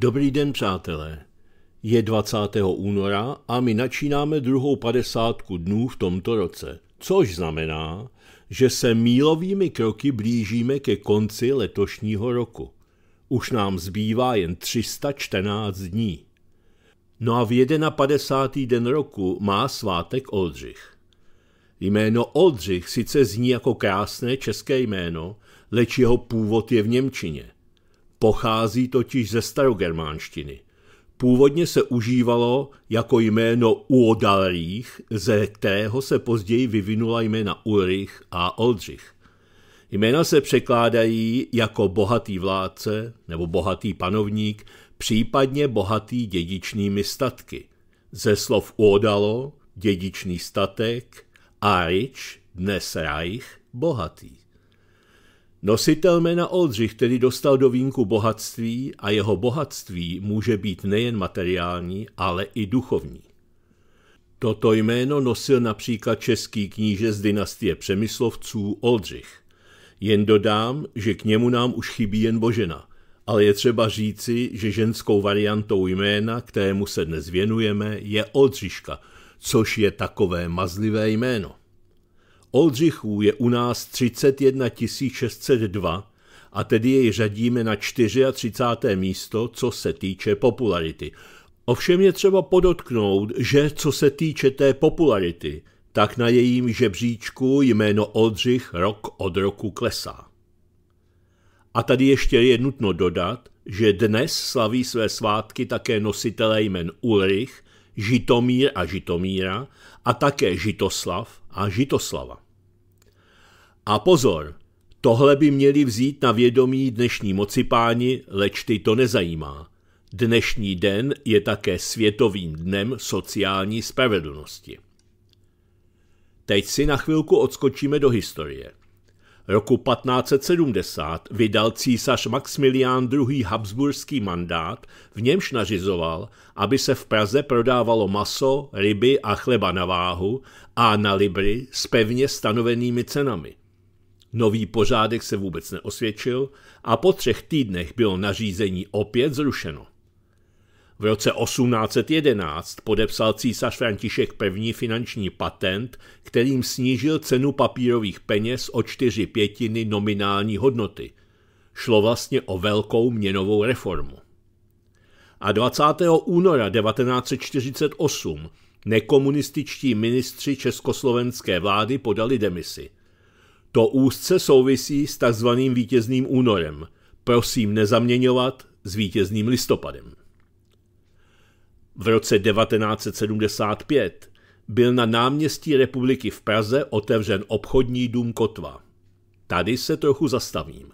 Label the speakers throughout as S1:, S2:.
S1: Dobrý den, přátelé. Je 20. února a my načínáme druhou padesátku dnů v tomto roce, což znamená, že se mílovými kroky blížíme ke konci letošního roku. Už nám zbývá jen 314 dní. No a v 51. den roku má svátek Oldřich. Jméno Oldřich sice zní jako krásné české jméno, leč jeho původ je v Němčině – Pochází totiž ze starogermánštiny. Původně se užívalo jako jméno Uodalrých, ze kterého se později vyvinula jména Ulrich a Oldřich. Jména se překládají jako bohatý vládce nebo bohatý panovník, případně bohatý dědičnými statky. Ze slov Uodalo, dědičný statek, a Rich, dnes Reich, bohatý. Nositel jména Oldřich tedy dostal do vínku bohatství a jeho bohatství může být nejen materiální, ale i duchovní. Toto jméno nosil například český kníže z dynastie Přemyslovců Oldřich. Jen dodám, že k němu nám už chybí jen Božena, ale je třeba říci, že ženskou variantou jména, kterému se dnes věnujeme, je Oldřiška, což je takové mazlivé jméno. Oldřichů je u nás 31 602 a tedy jej řadíme na 34. místo, co se týče popularity. Ovšem je třeba podotknout, že co se týče té popularity, tak na jejím žebříčku jméno Oldřich rok od roku klesá. A tady ještě je nutno dodat, že dnes slaví své svátky také nositelé jmen Ulrich, Žitomír a Žitomíra a také Žitoslav a Žitoslava. A pozor, tohle by měli vzít na vědomí dnešní mocipáni, leč ty to nezajímá. Dnešní den je také světovým dnem sociální spravedlnosti. Teď si na chvilku odskočíme do historie roku 1570 vydal císař Maximilián II. Habsburský mandát, v němž nařizoval, aby se v Praze prodávalo maso, ryby a chleba na váhu a na libry s pevně stanovenými cenami. Nový pořádek se vůbec neosvědčil a po třech týdnech bylo nařízení opět zrušeno. V roce 1811 podepsal císař František I. finanční patent, kterým snížil cenu papírových peněz o čtyři pětiny nominální hodnoty. Šlo vlastně o velkou měnovou reformu. A 20. února 1948 nekomunističtí ministři československé vlády podali demisi. To úzce souvisí s takzvaným vítězným únorem, prosím nezaměňovat s vítězným listopadem. V roce 1975 byl na náměstí republiky v Praze otevřen obchodní dům Kotva. Tady se trochu zastavím.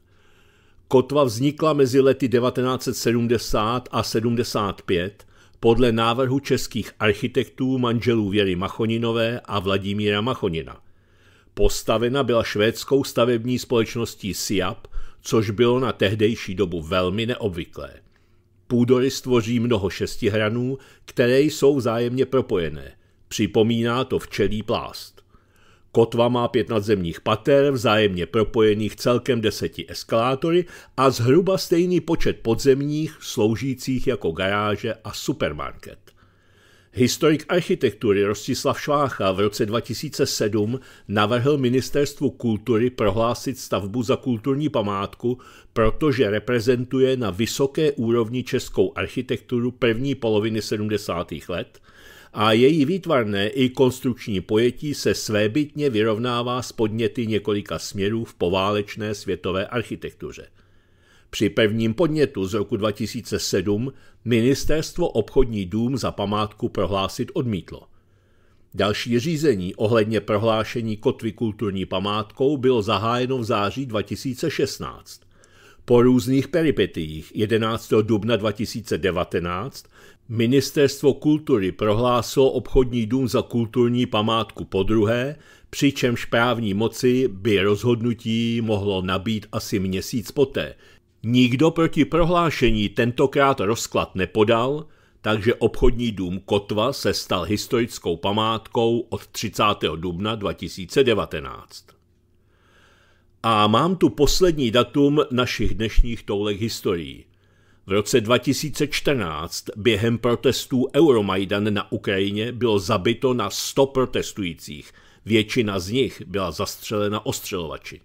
S1: Kotva vznikla mezi lety 1970 a 75 podle návrhu českých architektů manželů Věry Machoninové a Vladimíra Machonina. Postavena byla švédskou stavební společností SIAP, což bylo na tehdejší dobu velmi neobvyklé půdorys stvoří mnoho šestihranů, které jsou vzájemně propojené. Připomíná to včelí plást. Kotva má pět nadzemních pater, vzájemně propojených celkem deseti eskalátory a zhruba stejný počet podzemních, sloužících jako garáže a supermarket. Historik architektury Rostislav Švácha v roce 2007 navrhl Ministerstvu kultury prohlásit stavbu za kulturní památku, protože reprezentuje na vysoké úrovni českou architekturu první poloviny 70. let a její výtvarné i konstrukční pojetí se svébytně vyrovnává s podněty několika směrů v poválečné světové architektuře – při prvním podnětu z roku 2007 ministerstvo obchodní dům za památku prohlásit odmítlo. Další řízení ohledně prohlášení kotvy kulturní památkou bylo zahájeno v září 2016. Po různých peripetiích 11. dubna 2019 Ministerstvo kultury prohlásilo obchodní dům za kulturní památku po druhé, přičemž právní moci by rozhodnutí mohlo nabít asi měsíc poté, Nikdo proti prohlášení tentokrát rozklad nepodal, takže obchodní dům Kotva se stal historickou památkou od 30. dubna 2019. A mám tu poslední datum našich dnešních toulek historií. V roce 2014 během protestů Euromaidan na Ukrajině bylo zabito na 100 protestujících. Většina z nich byla zastřelena ostřelovači.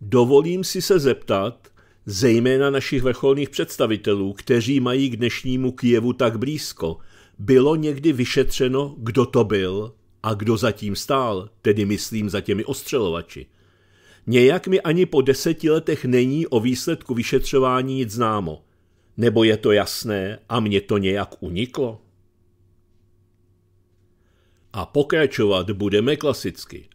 S1: Dovolím si se zeptat, zejména našich vrcholných představitelů, kteří mají k dnešnímu Kijevu tak blízko, bylo někdy vyšetřeno, kdo to byl a kdo zatím stál, tedy myslím za těmi ostřelovači. Nějak mi ani po deseti letech není o výsledku vyšetřování nic známo. Nebo je to jasné a mě to nějak uniklo? A pokračovat budeme klasicky.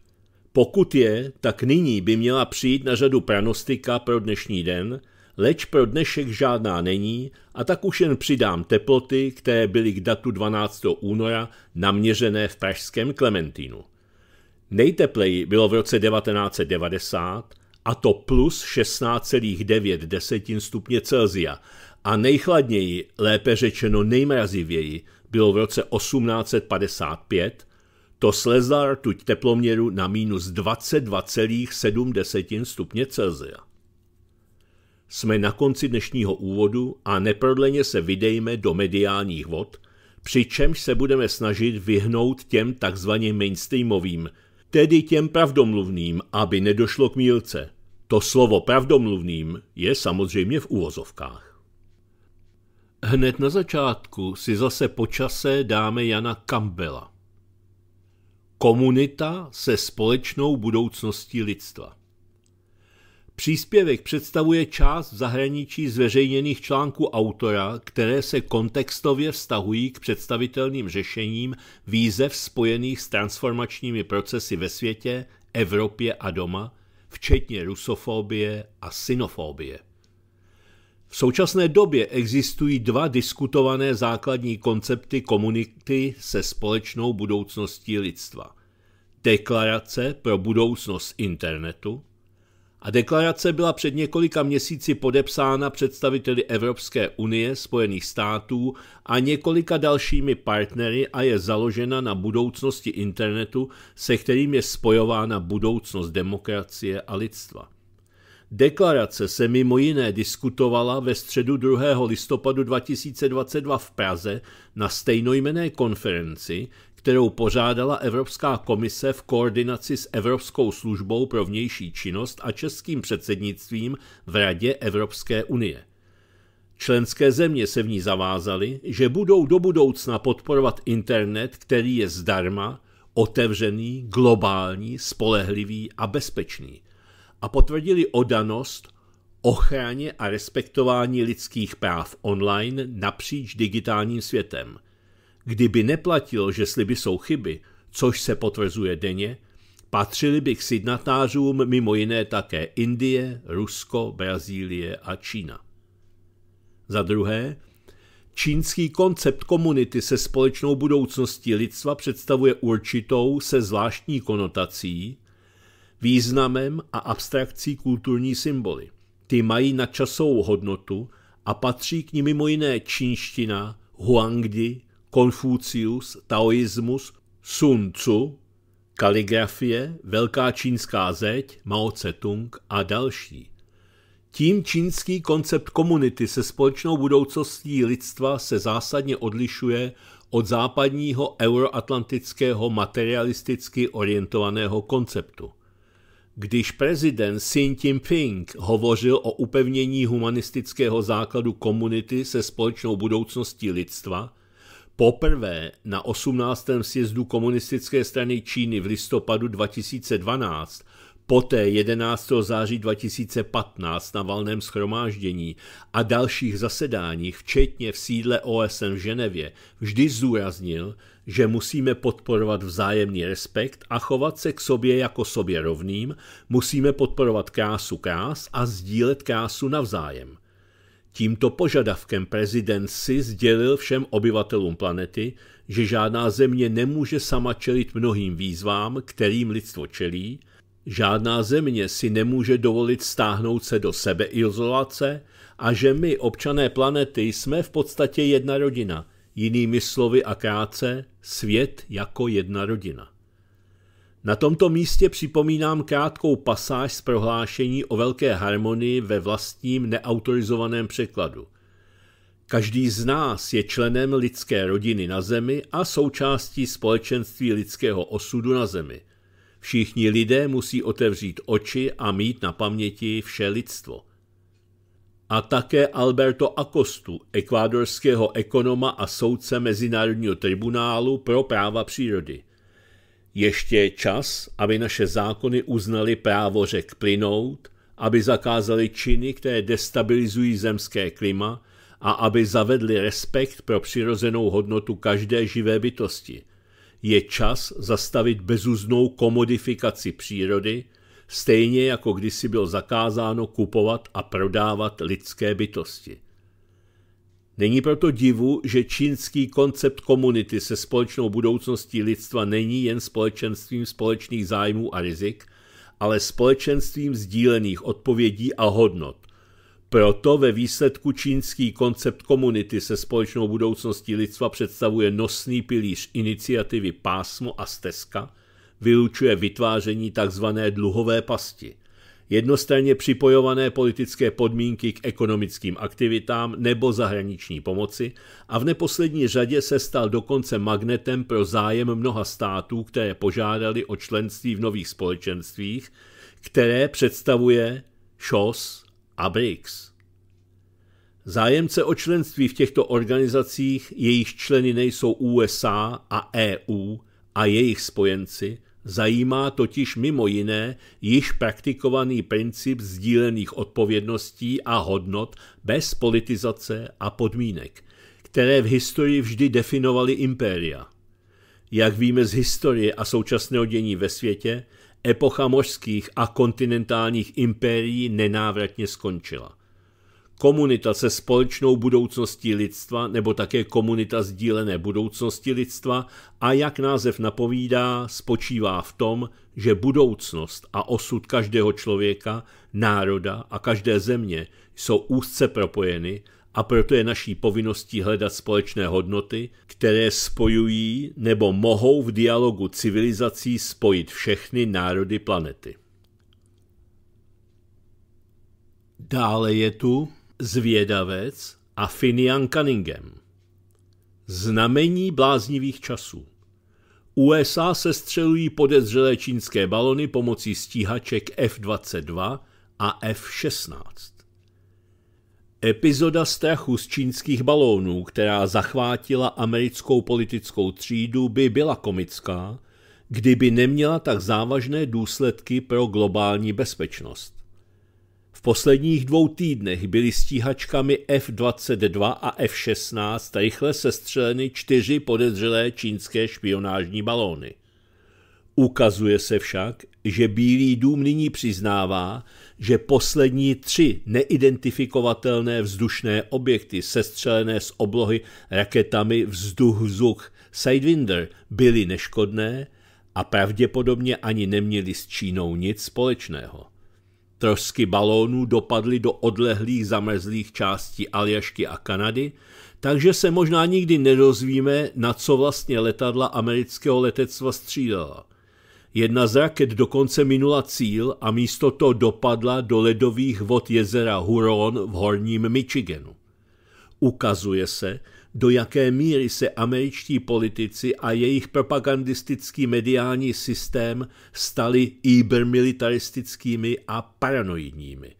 S1: Pokud je, tak nyní by měla přijít na řadu pranostika pro dnešní den, leč pro dnešek žádná není a tak už jen přidám teploty, které byly k datu 12. února naměřené v pražském Klementínu. Nejtepleji bylo v roce 1990 a to plus 16,9 desetin stupně Celzia a nejchladněji, lépe řečeno nejmrazivěji, bylo v roce 1855 to slezla rtuť teploměru na minus 22,7 stupně Celsia. Jsme na konci dnešního úvodu a neprodleně se vydejme do mediálních vod, přičemž se budeme snažit vyhnout těm takzvaně mainstreamovým, tedy těm pravdomluvným, aby nedošlo k mílce. To slovo pravdomluvným je samozřejmě v úvozovkách. Hned na začátku si zase počase dáme Jana Campbella. Komunita se společnou budoucností lidstva. Příspěvek představuje část v zahraničí zveřejněných článků autora, které se kontextově vztahují k představitelným řešením výzev spojených s transformačními procesy ve světě, Evropě a doma, včetně rusofobie a sinofobie. V současné době existují dva diskutované základní koncepty komunity se společnou budoucností lidstva. Deklarace pro budoucnost internetu a deklarace byla před několika měsíci podepsána představiteli Evropské unie, Spojených států a několika dalšími partnery a je založena na budoucnosti internetu, se kterým je spojována budoucnost demokracie a lidstva. Deklarace se mimo jiné diskutovala ve středu 2. listopadu 2022 v Praze na stejnojmené konferenci, kterou pořádala Evropská komise v koordinaci s Evropskou službou pro vnější činnost a českým předsednictvím v Radě Evropské unie. Členské země se v ní zavázaly, že budou do budoucna podporovat internet, který je zdarma, otevřený, globální, spolehlivý a bezpečný a potvrdili odanost ochraně a respektování lidských práv online napříč digitálním světem. Kdyby neplatilo, že sliby jsou chyby, což se potvrzuje denně, patřili by k signatářům mimo jiné také Indie, Rusko, Brazílie a Čína. Za druhé, čínský koncept komunity se společnou budoucností lidstva představuje určitou se zvláštní konotací, významem a abstrakcí kulturní symboly. Ty mají nadčasovou hodnotu a patří k ní mimo jiné čínština, huangdi, konfucius, taoismus, sun tzu, kaligrafie, velká čínská zeď, Mao Tse-tung a další. Tím čínský koncept komunity se společnou budoucností lidstva se zásadně odlišuje od západního euroatlantického materialisticky orientovaného konceptu. Když prezident Xi Jinping hovořil o upevnění humanistického základu komunity se společnou budoucností lidstva, poprvé na 18. sjezdu komunistické strany Číny v listopadu 2012 Poté 11. září 2015 na valném schromáždění a dalších zasedáních, včetně v sídle OSN v Ženevě, vždy zdůraznil, že musíme podporovat vzájemný respekt a chovat se k sobě jako sobě rovným, musíme podporovat krásu krás a sdílet krásu navzájem. Tímto požadavkem prezident si sdělil všem obyvatelům planety, že žádná země nemůže sama čelit mnohým výzvám, kterým lidstvo čelí, Žádná země si nemůže dovolit stáhnout se do sebeizolace a že my, občané planety, jsme v podstatě jedna rodina, jinými slovy a krátce, svět jako jedna rodina. Na tomto místě připomínám krátkou pasáž z prohlášení o velké harmonii ve vlastním neautorizovaném překladu. Každý z nás je členem lidské rodiny na Zemi a součástí společenství lidského osudu na Zemi – Všichni lidé musí otevřít oči a mít na paměti vše lidstvo. A také Alberto Acostu, ekvádorského ekonoma a soudce Mezinárodního tribunálu pro práva přírody. Ještě je čas, aby naše zákony uznali právo řek plynout, aby zakázali činy, které destabilizují zemské klima a aby zavedli respekt pro přirozenou hodnotu každé živé bytosti je čas zastavit bezuznou komodifikaci přírody, stejně jako kdysi bylo zakázáno kupovat a prodávat lidské bytosti. Není proto divu, že čínský koncept komunity se společnou budoucností lidstva není jen společenstvím společných zájmů a rizik, ale společenstvím sdílených odpovědí a hodnot, proto ve výsledku čínský koncept komunity se společnou budoucností lidstva představuje nosný pilíř iniciativy pásmo a stezka, vylučuje vytváření tzv. dluhové pasti, jednostranně připojované politické podmínky k ekonomickým aktivitám nebo zahraniční pomoci a v neposlední řadě se stal dokonce magnetem pro zájem mnoha států, které požádali o členství v nových společenstvích, které představuje ŠOS, a BRICS. Zájemce o členství v těchto organizacích, jejich členy nejsou USA a EU a jejich spojenci, zajímá totiž mimo jiné již praktikovaný princip sdílených odpovědností a hodnot bez politizace a podmínek, které v historii vždy definovaly impéria. Jak víme z historie a současného dění ve světě, epocha mořských a kontinentálních impérií nenávratně skončila. Komunita se společnou budoucností lidstva nebo také komunita sdílené budoucnosti lidstva a jak název napovídá, spočívá v tom, že budoucnost a osud každého člověka, národa a každé země jsou úzce propojeny – a proto je naší povinností hledat společné hodnoty, které spojují nebo mohou v dialogu civilizací spojit všechny národy planety. Dále je tu zvědavec a Finian Cunningham. Znamení bláznivých časů. USA se střelují podezřelé čínské balony pomocí stíhaček F-22 a F-16. Epizoda strachu z čínských balónů, která zachvátila americkou politickou třídu, by byla komická, kdyby neměla tak závažné důsledky pro globální bezpečnost. V posledních dvou týdnech byly stíhačkami F-22 a F-16 rychle sestřeleny čtyři podezřelé čínské špionážní balóny. Ukazuje se však, že Bílý dům nyní přiznává, že poslední tři neidentifikovatelné vzdušné objekty sestřelené z oblohy raketami vzduch vzduch Sidewinder byly neškodné a pravděpodobně ani neměly s Čínou nic společného. Trosky balónů dopadly do odlehlých zamrzlých částí Aljašky a Kanady, takže se možná nikdy nedozvíme, na co vlastně letadla amerického letectva střídala – Jedna z raket dokonce minula cíl a místo to dopadla do ledových vod jezera Huron v horním Michiganu. Ukazuje se, do jaké míry se američtí politici a jejich propagandistický mediální systém stali ibermilitaristickými a paranoidními.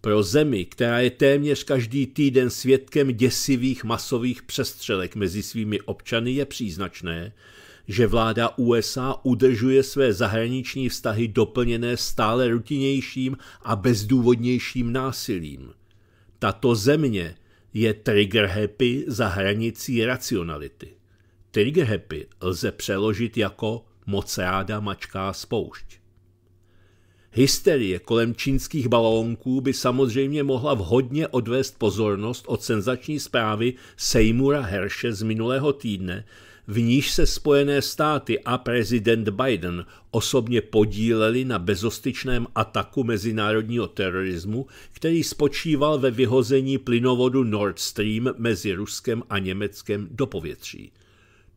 S1: Pro zemi, která je téměř každý týden svědkem děsivých masových přestřelek mezi svými občany, je příznačné, že vláda USA udržuje své zahraniční vztahy doplněné stále rutinějším a bezdůvodnějším násilím. Tato země je trigger happy za hranicí racionality. Trigger happy lze přeložit jako moc ráda mačká spoušť. Hysterie kolem čínských balónků by samozřejmě mohla vhodně odvést pozornost od senzační zprávy Seymoura Herše z minulého týdne, v níž se Spojené státy a prezident Biden osobně podíleli na bezostyčném ataku mezinárodního terorismu, který spočíval ve vyhození plynovodu Nord Stream mezi Ruskem a Německem do povětří.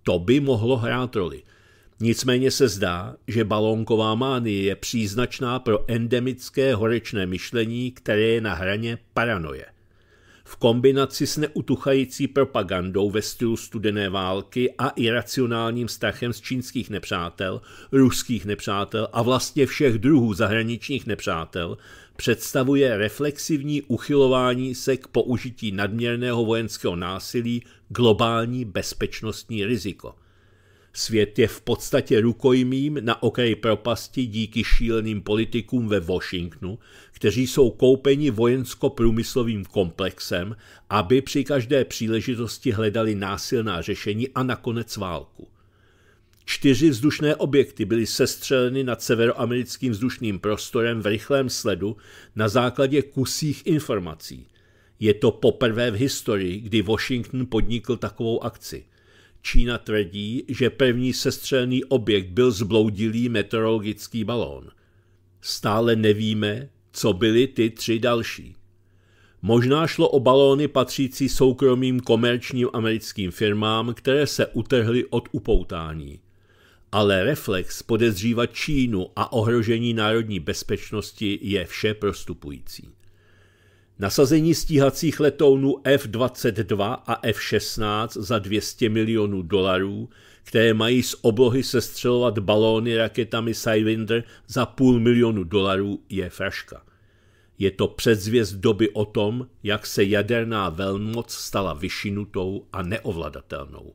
S1: To by mohlo hrát roli. Nicméně se zdá, že balónková mánie je příznačná pro endemické horečné myšlení, které je na hraně paranoje v kombinaci s neutuchající propagandou ve stylu studené války a iracionálním strachem z čínských nepřátel, ruských nepřátel a vlastně všech druhů zahraničních nepřátel představuje reflexivní uchylování se k použití nadměrného vojenského násilí globální bezpečnostní riziko. Svět je v podstatě rukojmím na okraji propasti díky šíleným politikům ve Washingtonu, kteří jsou koupeni vojensko-průmyslovým komplexem, aby při každé příležitosti hledali násilná řešení a nakonec válku. Čtyři vzdušné objekty byly sestřeleny nad severoamerickým vzdušným prostorem v rychlém sledu na základě kusích informací. Je to poprvé v historii, kdy Washington podnikl takovou akci. Čína tvrdí, že první sestřelený objekt byl zbloudilý meteorologický balón. Stále nevíme, co byly ty tři další. Možná šlo o balóny patřící soukromým komerčním americkým firmám, které se utrhly od upoutání. Ale reflex podezřívat Čínu a ohrožení národní bezpečnosti je vše prostupující. Nasazení stíhacích letounů F-22 a F-16 za 200 milionů dolarů, které mají z oblohy sestřelovat balóny raketami Sidewinder za půl milionu dolarů, je fraška. Je to předzvěst doby o tom, jak se jaderná velmoc stala vyšinutou a neovladatelnou.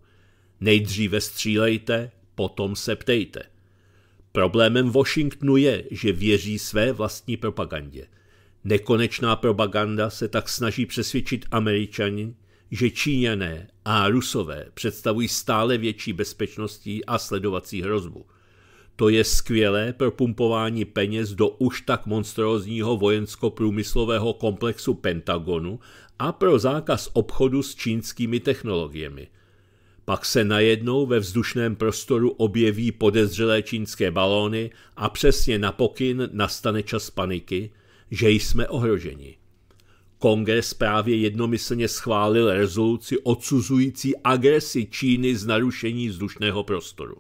S1: Nejdříve střílejte, potom se ptejte. Problémem Washingtonu je, že věří své vlastní propagandě. Nekonečná propaganda se tak snaží přesvědčit američani, že Číňané a Rusové představují stále větší bezpečností a sledovací hrozbu. To je skvělé pro pumpování peněz do už tak monstrózního vojensko-průmyslového komplexu Pentagonu a pro zákaz obchodu s čínskými technologiemi. Pak se najednou ve vzdušném prostoru objeví podezřelé čínské balóny a přesně na pokyn nastane čas paniky, že jsme ohroženi. Kongres právě jednomyslně schválil rezoluci odsuzující agresi Číny z narušení vzdušného prostoru.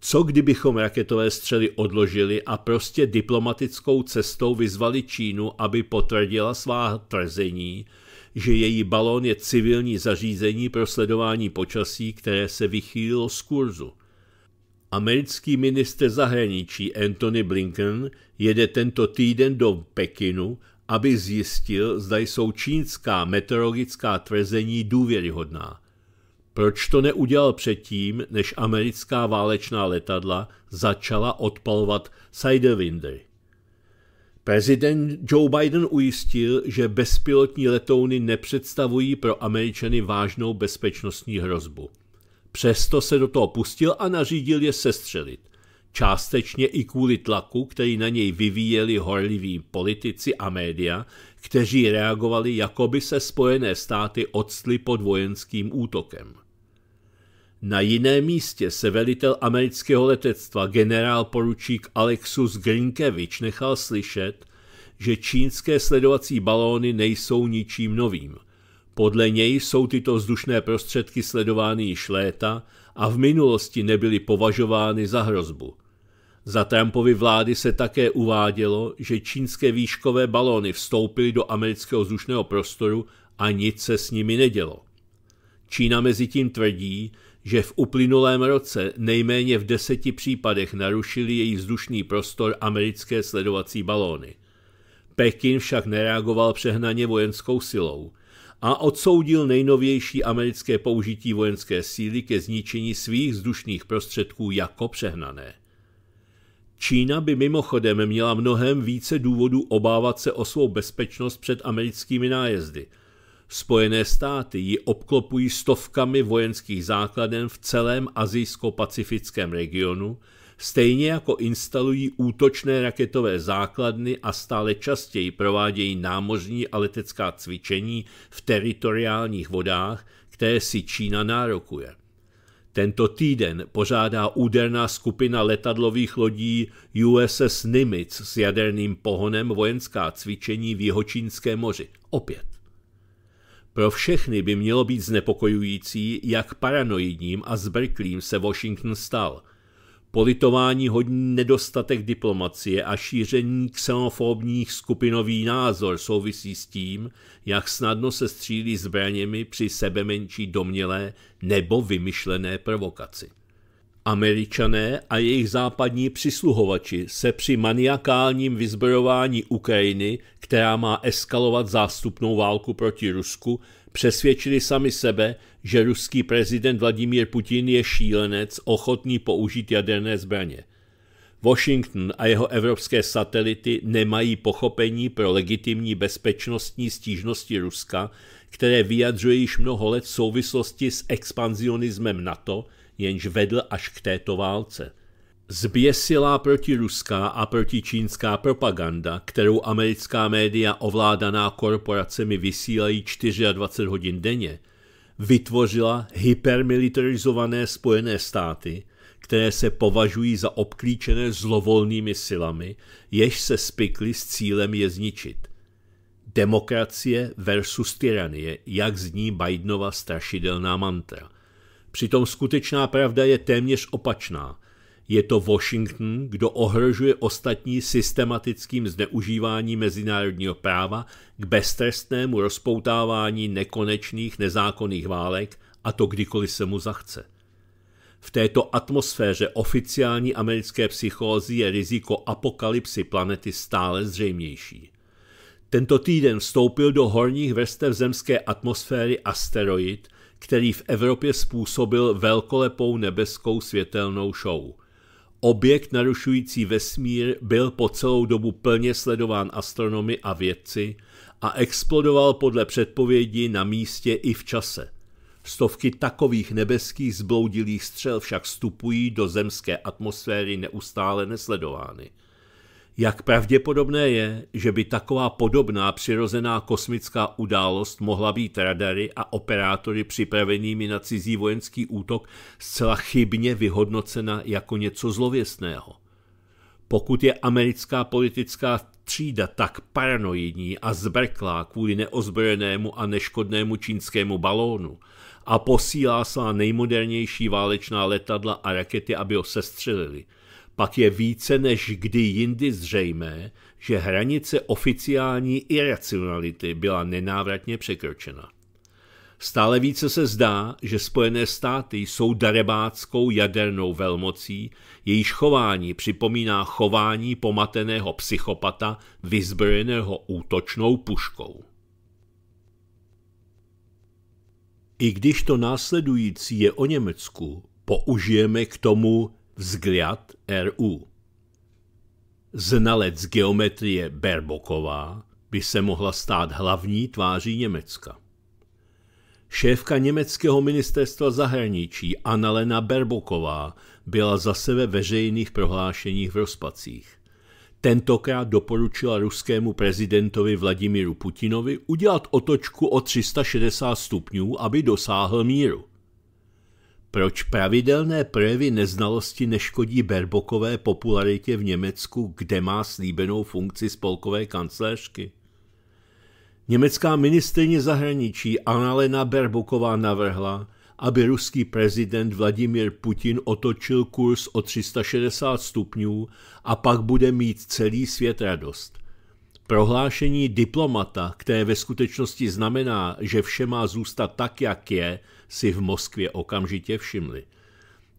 S1: Co kdybychom raketové střely odložili a prostě diplomatickou cestou vyzvali Čínu, aby potvrdila svá tvrzení, že její balón je civilní zařízení pro sledování počasí, které se vychýlilo z kurzu? Americký minister zahraničí Anthony Blinken jede tento týden do Pekinu, aby zjistil, zda jsou čínská meteorologická tvrzení důvěryhodná – proč to neudělal předtím, než americká válečná letadla začala odpalovat Sidewinder? Prezident Joe Biden ujistil, že bezpilotní letouny nepředstavují pro Američany vážnou bezpečnostní hrozbu. Přesto se do toho pustil a nařídil je sestřelit. Částečně i kvůli tlaku, který na něj vyvíjeli horliví politici a média, kteří reagovali, jako by se Spojené státy odstly pod vojenským útokem. Na jiném místě se velitel amerického letectva generál poručík Alexus Grinkevič nechal slyšet, že čínské sledovací balóny nejsou ničím novým. Podle něj jsou tyto vzdušné prostředky sledovány již léta a v minulosti nebyly považovány za hrozbu. Za Trumpovy vlády se také uvádělo, že čínské výškové balóny vstoupily do amerického vzdušného prostoru a nic se s nimi nedělo. Čína mezi tím tvrdí, že v uplynulém roce nejméně v deseti případech narušili její vzdušný prostor americké sledovací balóny. Pekin však nereagoval přehnaně vojenskou silou a odsoudil nejnovější americké použití vojenské síly ke zničení svých vzdušných prostředků jako přehnané. Čína by mimochodem měla mnohem více důvodů obávat se o svou bezpečnost před americkými nájezdy – Spojené státy ji obklopují stovkami vojenských základen v celém azijsko-pacifickém regionu, stejně jako instalují útočné raketové základny a stále častěji provádějí námořní a letecká cvičení v teritoriálních vodách, které si Čína nárokuje. Tento týden pořádá úderná skupina letadlových lodí USS Nimitz s jaderným pohonem vojenská cvičení v jihočínské moři. Opět. Pro všechny by mělo být znepokojující, jak paranoidním a zbrklým se Washington stal. Politování hodní nedostatek diplomacie a šíření xenofobních skupinový názor souvisí s tím, jak snadno se střílí zbraněmi při sebemenší domnělé nebo vymyšlené provokaci. Američané a jejich západní přisluhovači se při maniakálním vyzbrojování Ukrajiny, která má eskalovat zástupnou válku proti Rusku, přesvědčili sami sebe, že ruský prezident Vladimír Putin je šílenec ochotný použít jaderné zbraně. Washington a jeho evropské satelity nemají pochopení pro legitimní bezpečnostní stížnosti Ruska, které vyjadřuje již mnoho let v souvislosti s expanzionismem NATO – jenž vedl až k této válce. Zběsilá protiruská a protičínská propaganda, kterou americká média ovládaná korporacemi vysílají 24 hodin denně, vytvořila hypermilitarizované Spojené státy, které se považují za obklíčené zlovolnými silami, jež se spikly s cílem je zničit. Demokracie versus tyranie, jak zní Bidenova strašidelná mantra – Přitom skutečná pravda je téměř opačná. Je to Washington, kdo ohrožuje ostatní systematickým zneužíváním mezinárodního práva k beztrestnému rozpoutávání nekonečných nezákonných válek a to kdykoliv se mu zachce. V této atmosféře oficiální americké psychózy je riziko apokalypsy planety stále zřejmější. Tento týden vstoupil do horních vrstev zemské atmosféry asteroid, který v Evropě způsobil velkolepou nebeskou světelnou show. Objekt narušující vesmír byl po celou dobu plně sledován astronomy a vědci a explodoval podle předpovědi na místě i v čase. Stovky takových nebeských zbloudilých střel však vstupují do zemské atmosféry neustále nesledovány. Jak pravděpodobné je, že by taková podobná přirozená kosmická událost mohla být radary a operátory připravenými na cizí vojenský útok zcela chybně vyhodnocena jako něco zlověstného? Pokud je americká politická třída tak paranoidní a zbrklá kvůli neozbrojenému a neškodnému čínskému balónu a posílá svá nejmodernější válečná letadla a rakety, aby ho sestřelili – pak je více než kdy jindy zřejmé, že hranice oficiální iracionality byla nenávratně překročena. Stále více se zdá, že Spojené státy jsou darebáckou jadernou velmocí, jejíž chování připomíná chování pomateného psychopata vyzbrojeného útočnou puškou. I když to následující je o Německu, použijeme k tomu Vzgliad RU. Znalec geometrie Berboková by se mohla stát hlavní tváří Německa. Šéfka německého ministerstva zahraničí Annalena Berboková byla zase ve veřejných prohlášeních v rozpacích. Tentokrát doporučila ruskému prezidentovi Vladimíru Putinovi udělat otočku o 360 stupňů, aby dosáhl míru. Proč pravidelné projevy neznalosti neškodí Berbokové popularitě v Německu, kde má slíbenou funkci spolkové kancelářky? Německá ministrině zahraničí Annalena Berboková navrhla, aby ruský prezident Vladimir Putin otočil kurz o 360 stupňů a pak bude mít celý svět radost. Prohlášení diplomata, které ve skutečnosti znamená, že vše má zůstat tak, jak je, si v Moskvě okamžitě všimli.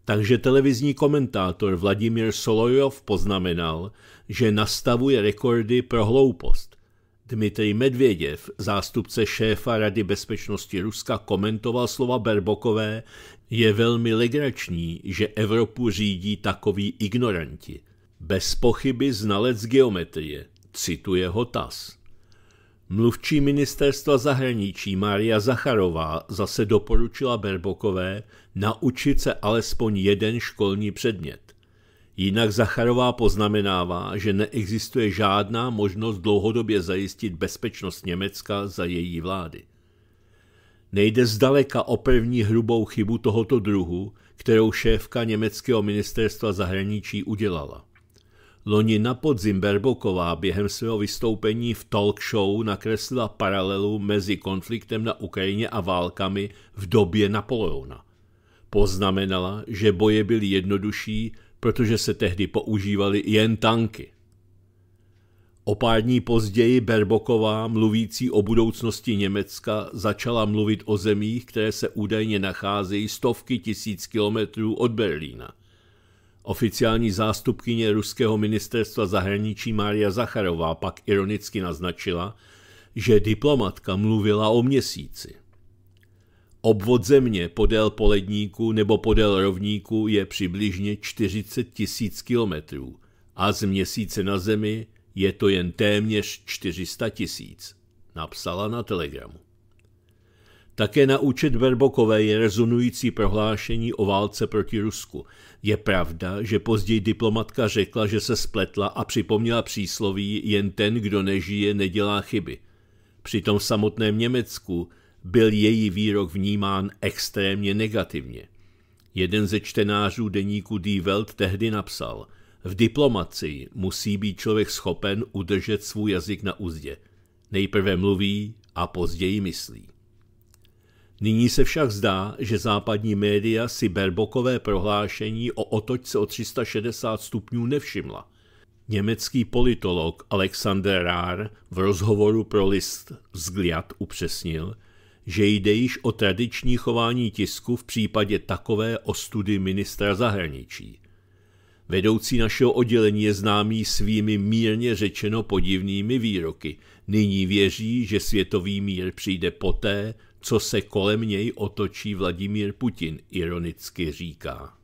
S1: Takže televizní komentátor Vladimír Solojov poznamenal, že nastavuje rekordy pro hloupost. Dmitrij Medvěděv, zástupce šéfa Rady bezpečnosti Ruska, komentoval slova Berbokové, je velmi legrační, že Evropu řídí takoví ignoranti. Bez pochyby znalec geometrie, cituje ho TAS. Mluvčí ministerstva zahraničí Maria Zacharová zase doporučila Berbokové naučit se alespoň jeden školní předmět. Jinak Zacharová poznamenává, že neexistuje žádná možnost dlouhodobě zajistit bezpečnost Německa za její vlády. Nejde zdaleka o první hrubou chybu tohoto druhu, kterou šéfka německého ministerstva zahraničí udělala. Loni na podzim Berboková během svého vystoupení v talk show nakreslila paralelu mezi konfliktem na Ukrajině a válkami v době Napoleona. Poznamenala, že boje byly jednodušší, protože se tehdy používaly jen tanky. O pár dní později Berboková, mluvící o budoucnosti Německa, začala mluvit o zemích, které se údajně nacházejí stovky tisíc kilometrů od Berlína. Oficiální zástupkyně ruského ministerstva zahraničí Mária Zacharová pak ironicky naznačila, že diplomatka mluvila o měsíci. Obvod země podél poledníku nebo podél rovníku je přibližně 40 tisíc kilometrů a z měsíce na zemi je to jen téměř 400 tisíc, napsala na telegramu. Také na účet Verbokové je rezonující prohlášení o válce proti Rusku. Je pravda, že později diplomatka řekla, že se spletla a připomněla přísloví jen ten, kdo nežije, nedělá chyby. Přitom v samotném Německu byl její výrok vnímán extrémně negativně. Jeden ze čtenářů deníku Die Welt tehdy napsal, v diplomacii musí být člověk schopen udržet svůj jazyk na úzdě. Nejprve mluví a později myslí. Nyní se však zdá, že západní média si Berbokové prohlášení o otočce o 360 stupňů nevšimla. Německý politolog Alexander Rár v rozhovoru pro list Zgliad upřesnil, že jde již o tradiční chování tisku v případě takové ostudy ministra zahraničí. Vedoucí našeho oddělení je známý svými mírně řečeno podivnými výroky. Nyní věří, že světový mír přijde poté, co se kolem něj otočí Vladimír Putin, ironicky říká.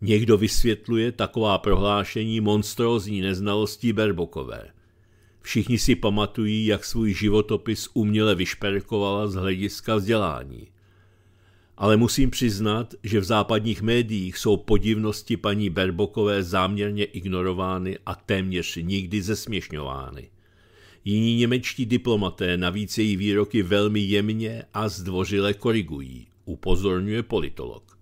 S1: Někdo vysvětluje taková prohlášení monstrózní neznalostí Berbokové. Všichni si pamatují, jak svůj životopis uměle vyšperkovala z hlediska vzdělání. Ale musím přiznat, že v západních médiích jsou podivnosti paní Berbokové záměrně ignorovány a téměř nikdy zesměšňovány. Jiní němečtí diplomaté navíc její výroky velmi jemně a zdvořile korigují, upozorňuje politolog.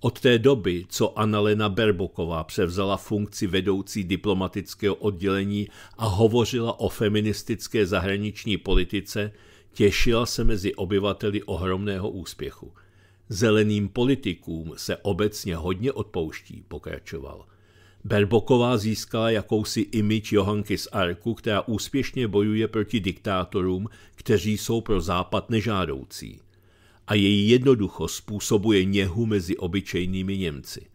S1: Od té doby, co Annalena Berboková převzala funkci vedoucí diplomatického oddělení a hovořila o feministické zahraniční politice, těšila se mezi obyvateli ohromného úspěchu. Zeleným politikům se obecně hodně odpouští, pokračoval – Berboková získala jakousi imič Johanky z Arku, která úspěšně bojuje proti diktátorům, kteří jsou pro Západ nežádoucí. A její jednoducho způsobuje něhu mezi obyčejnými Němci.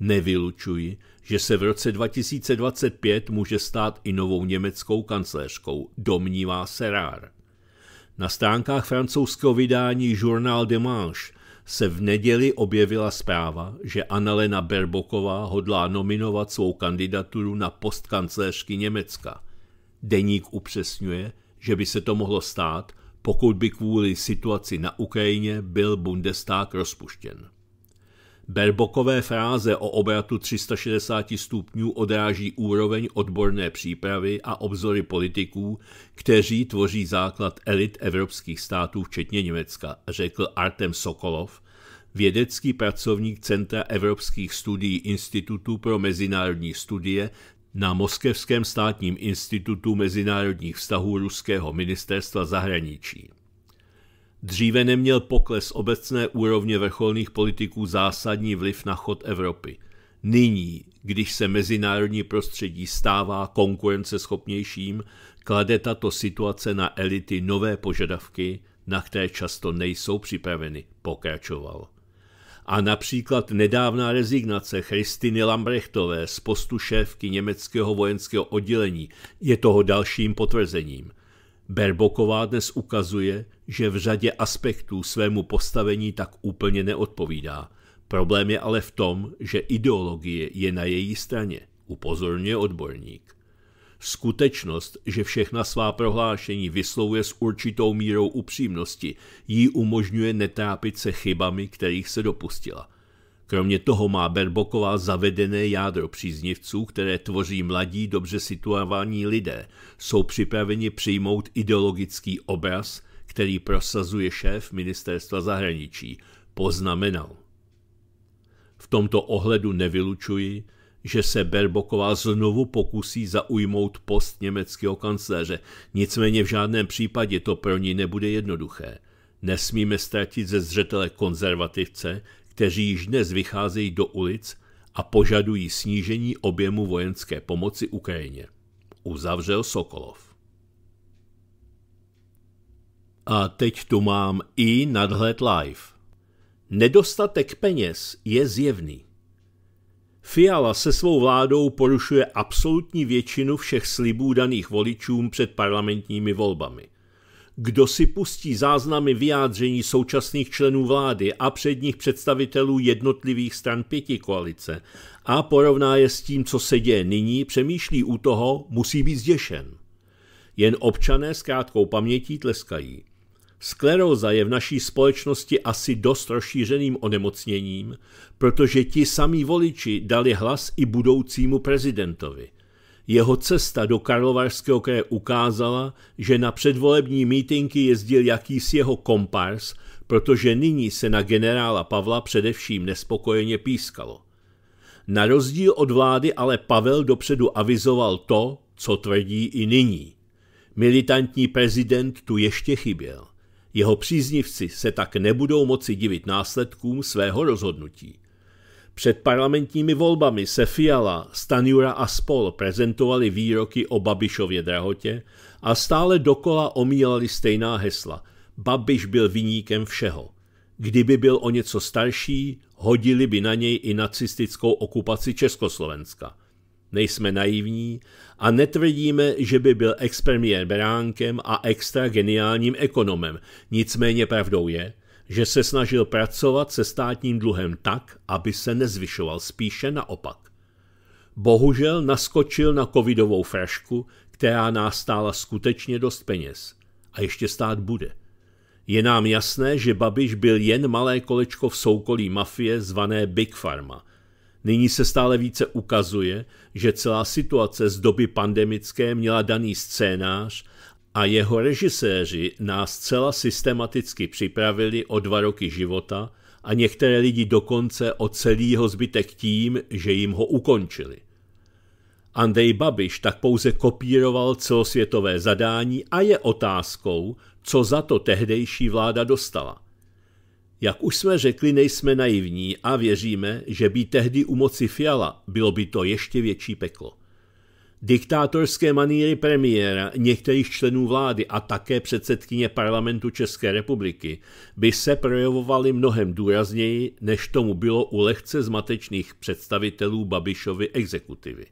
S1: Nevylučuji, že se v roce 2025 může stát i novou německou kancléřkou, domnívá se Rár. Na stránkách francouzského vydání Journal de Manche se v neděli objevila zpráva, že Annalena Berboková hodlá nominovat svou kandidaturu na post kancléřky Německa. Deník upřesňuje, že by se to mohlo stát, pokud by kvůli situaci na Ukrajině byl Bundestag rozpuštěn. Berbokové fráze o obratu 360 stupňů odráží úroveň odborné přípravy a obzory politiků, kteří tvoří základ elit evropských států, včetně Německa, řekl Artem Sokolov, vědecký pracovník Centra evropských studií Institutu pro mezinárodní studie na Moskevském státním institutu mezinárodních vztahů Ruského ministerstva zahraničí. Dříve neměl pokles obecné úrovně vrcholných politiků zásadní vliv na chod Evropy. Nyní, když se mezinárodní prostředí stává konkurenceschopnějším, klade tato situace na elity nové požadavky, na které často nejsou připraveny, pokračoval. A například nedávná rezignace Christiny Lambrechtové z postu šéfky německého vojenského oddělení je toho dalším potvrzením – Berboková dnes ukazuje, že v řadě aspektů svému postavení tak úplně neodpovídá. Problém je ale v tom, že ideologie je na její straně, upozorňuje odborník. Skutečnost, že všechna svá prohlášení vyslovuje s určitou mírou upřímnosti, jí umožňuje netrápit se chybami, kterých se dopustila. Kromě toho má Berboková zavedené jádro příznivců, které tvoří mladí, dobře situovaní lidé. Jsou připraveni přijmout ideologický obraz, který prosazuje šéf ministerstva zahraničí. Poznamenal. V tomto ohledu nevylučuji, že se Berboková znovu pokusí zaujmout post německého kancléře, nicméně v žádném případě to pro ní nebude jednoduché. Nesmíme ztratit ze zřetele konzervativce, kteří již dnes vycházejí do ulic a požadují snížení objemu vojenské pomoci Ukrajině. Uzavřel Sokolov. A teď tu mám i nadhled live. Nedostatek peněz je zjevný. Fiala se svou vládou porušuje absolutní většinu všech slibů daných voličům před parlamentními volbami – kdo si pustí záznamy vyjádření současných členů vlády a předních představitelů jednotlivých stran pěti koalice a porovná je s tím, co se děje nyní, přemýšlí u toho, musí být zděšen. Jen občané s krátkou pamětí tleskají. Skleróza je v naší společnosti asi dost rozšířeným onemocněním, protože ti samí voliči dali hlas i budoucímu prezidentovi. Jeho cesta do Karlovarského kraje ukázala, že na předvolební mítinky jezdil jakýsi jeho kompars, protože nyní se na generála Pavla především nespokojeně pískalo. Na rozdíl od vlády ale Pavel dopředu avizoval to, co tvrdí i nyní. Militantní prezident tu ještě chyběl. Jeho příznivci se tak nebudou moci divit následkům svého rozhodnutí. Před parlamentními volbami se Fiala, Stanjura a spol prezentovali výroky o Babišově drahotě a stále dokola omílali stejná hesla. Babiš byl viníkem všeho. Kdyby byl o něco starší, hodili by na něj i nacistickou okupaci Československa. Nejsme naivní a netvrdíme, že by byl expremiér Beránkem a extra geniálním ekonomem. Nicméně pravdou je, že se snažil pracovat se státním dluhem tak, aby se nezvyšoval, spíše naopak. Bohužel naskočil na covidovou frašku, která nás stála skutečně dost peněz. A ještě stát bude. Je nám jasné, že Babiš byl jen malé kolečko v soukolí mafie zvané Big Pharma. Nyní se stále více ukazuje, že celá situace z doby pandemické měla daný scénář, a jeho režiséři nás zcela systematicky připravili o dva roky života a některé lidi dokonce o celý jeho zbytek tím, že jim ho ukončili. Andrej Babiš tak pouze kopíroval celosvětové zadání a je otázkou, co za to tehdejší vláda dostala. Jak už jsme řekli, nejsme naivní a věříme, že by tehdy u moci Fiala bylo by to ještě větší peklo. Diktátorské maníry premiéra, některých členů vlády a také předsedkyně parlamentu České republiky by se projevovaly mnohem důrazněji, než tomu bylo u lehce zmatečných představitelů Babišovy exekutivy.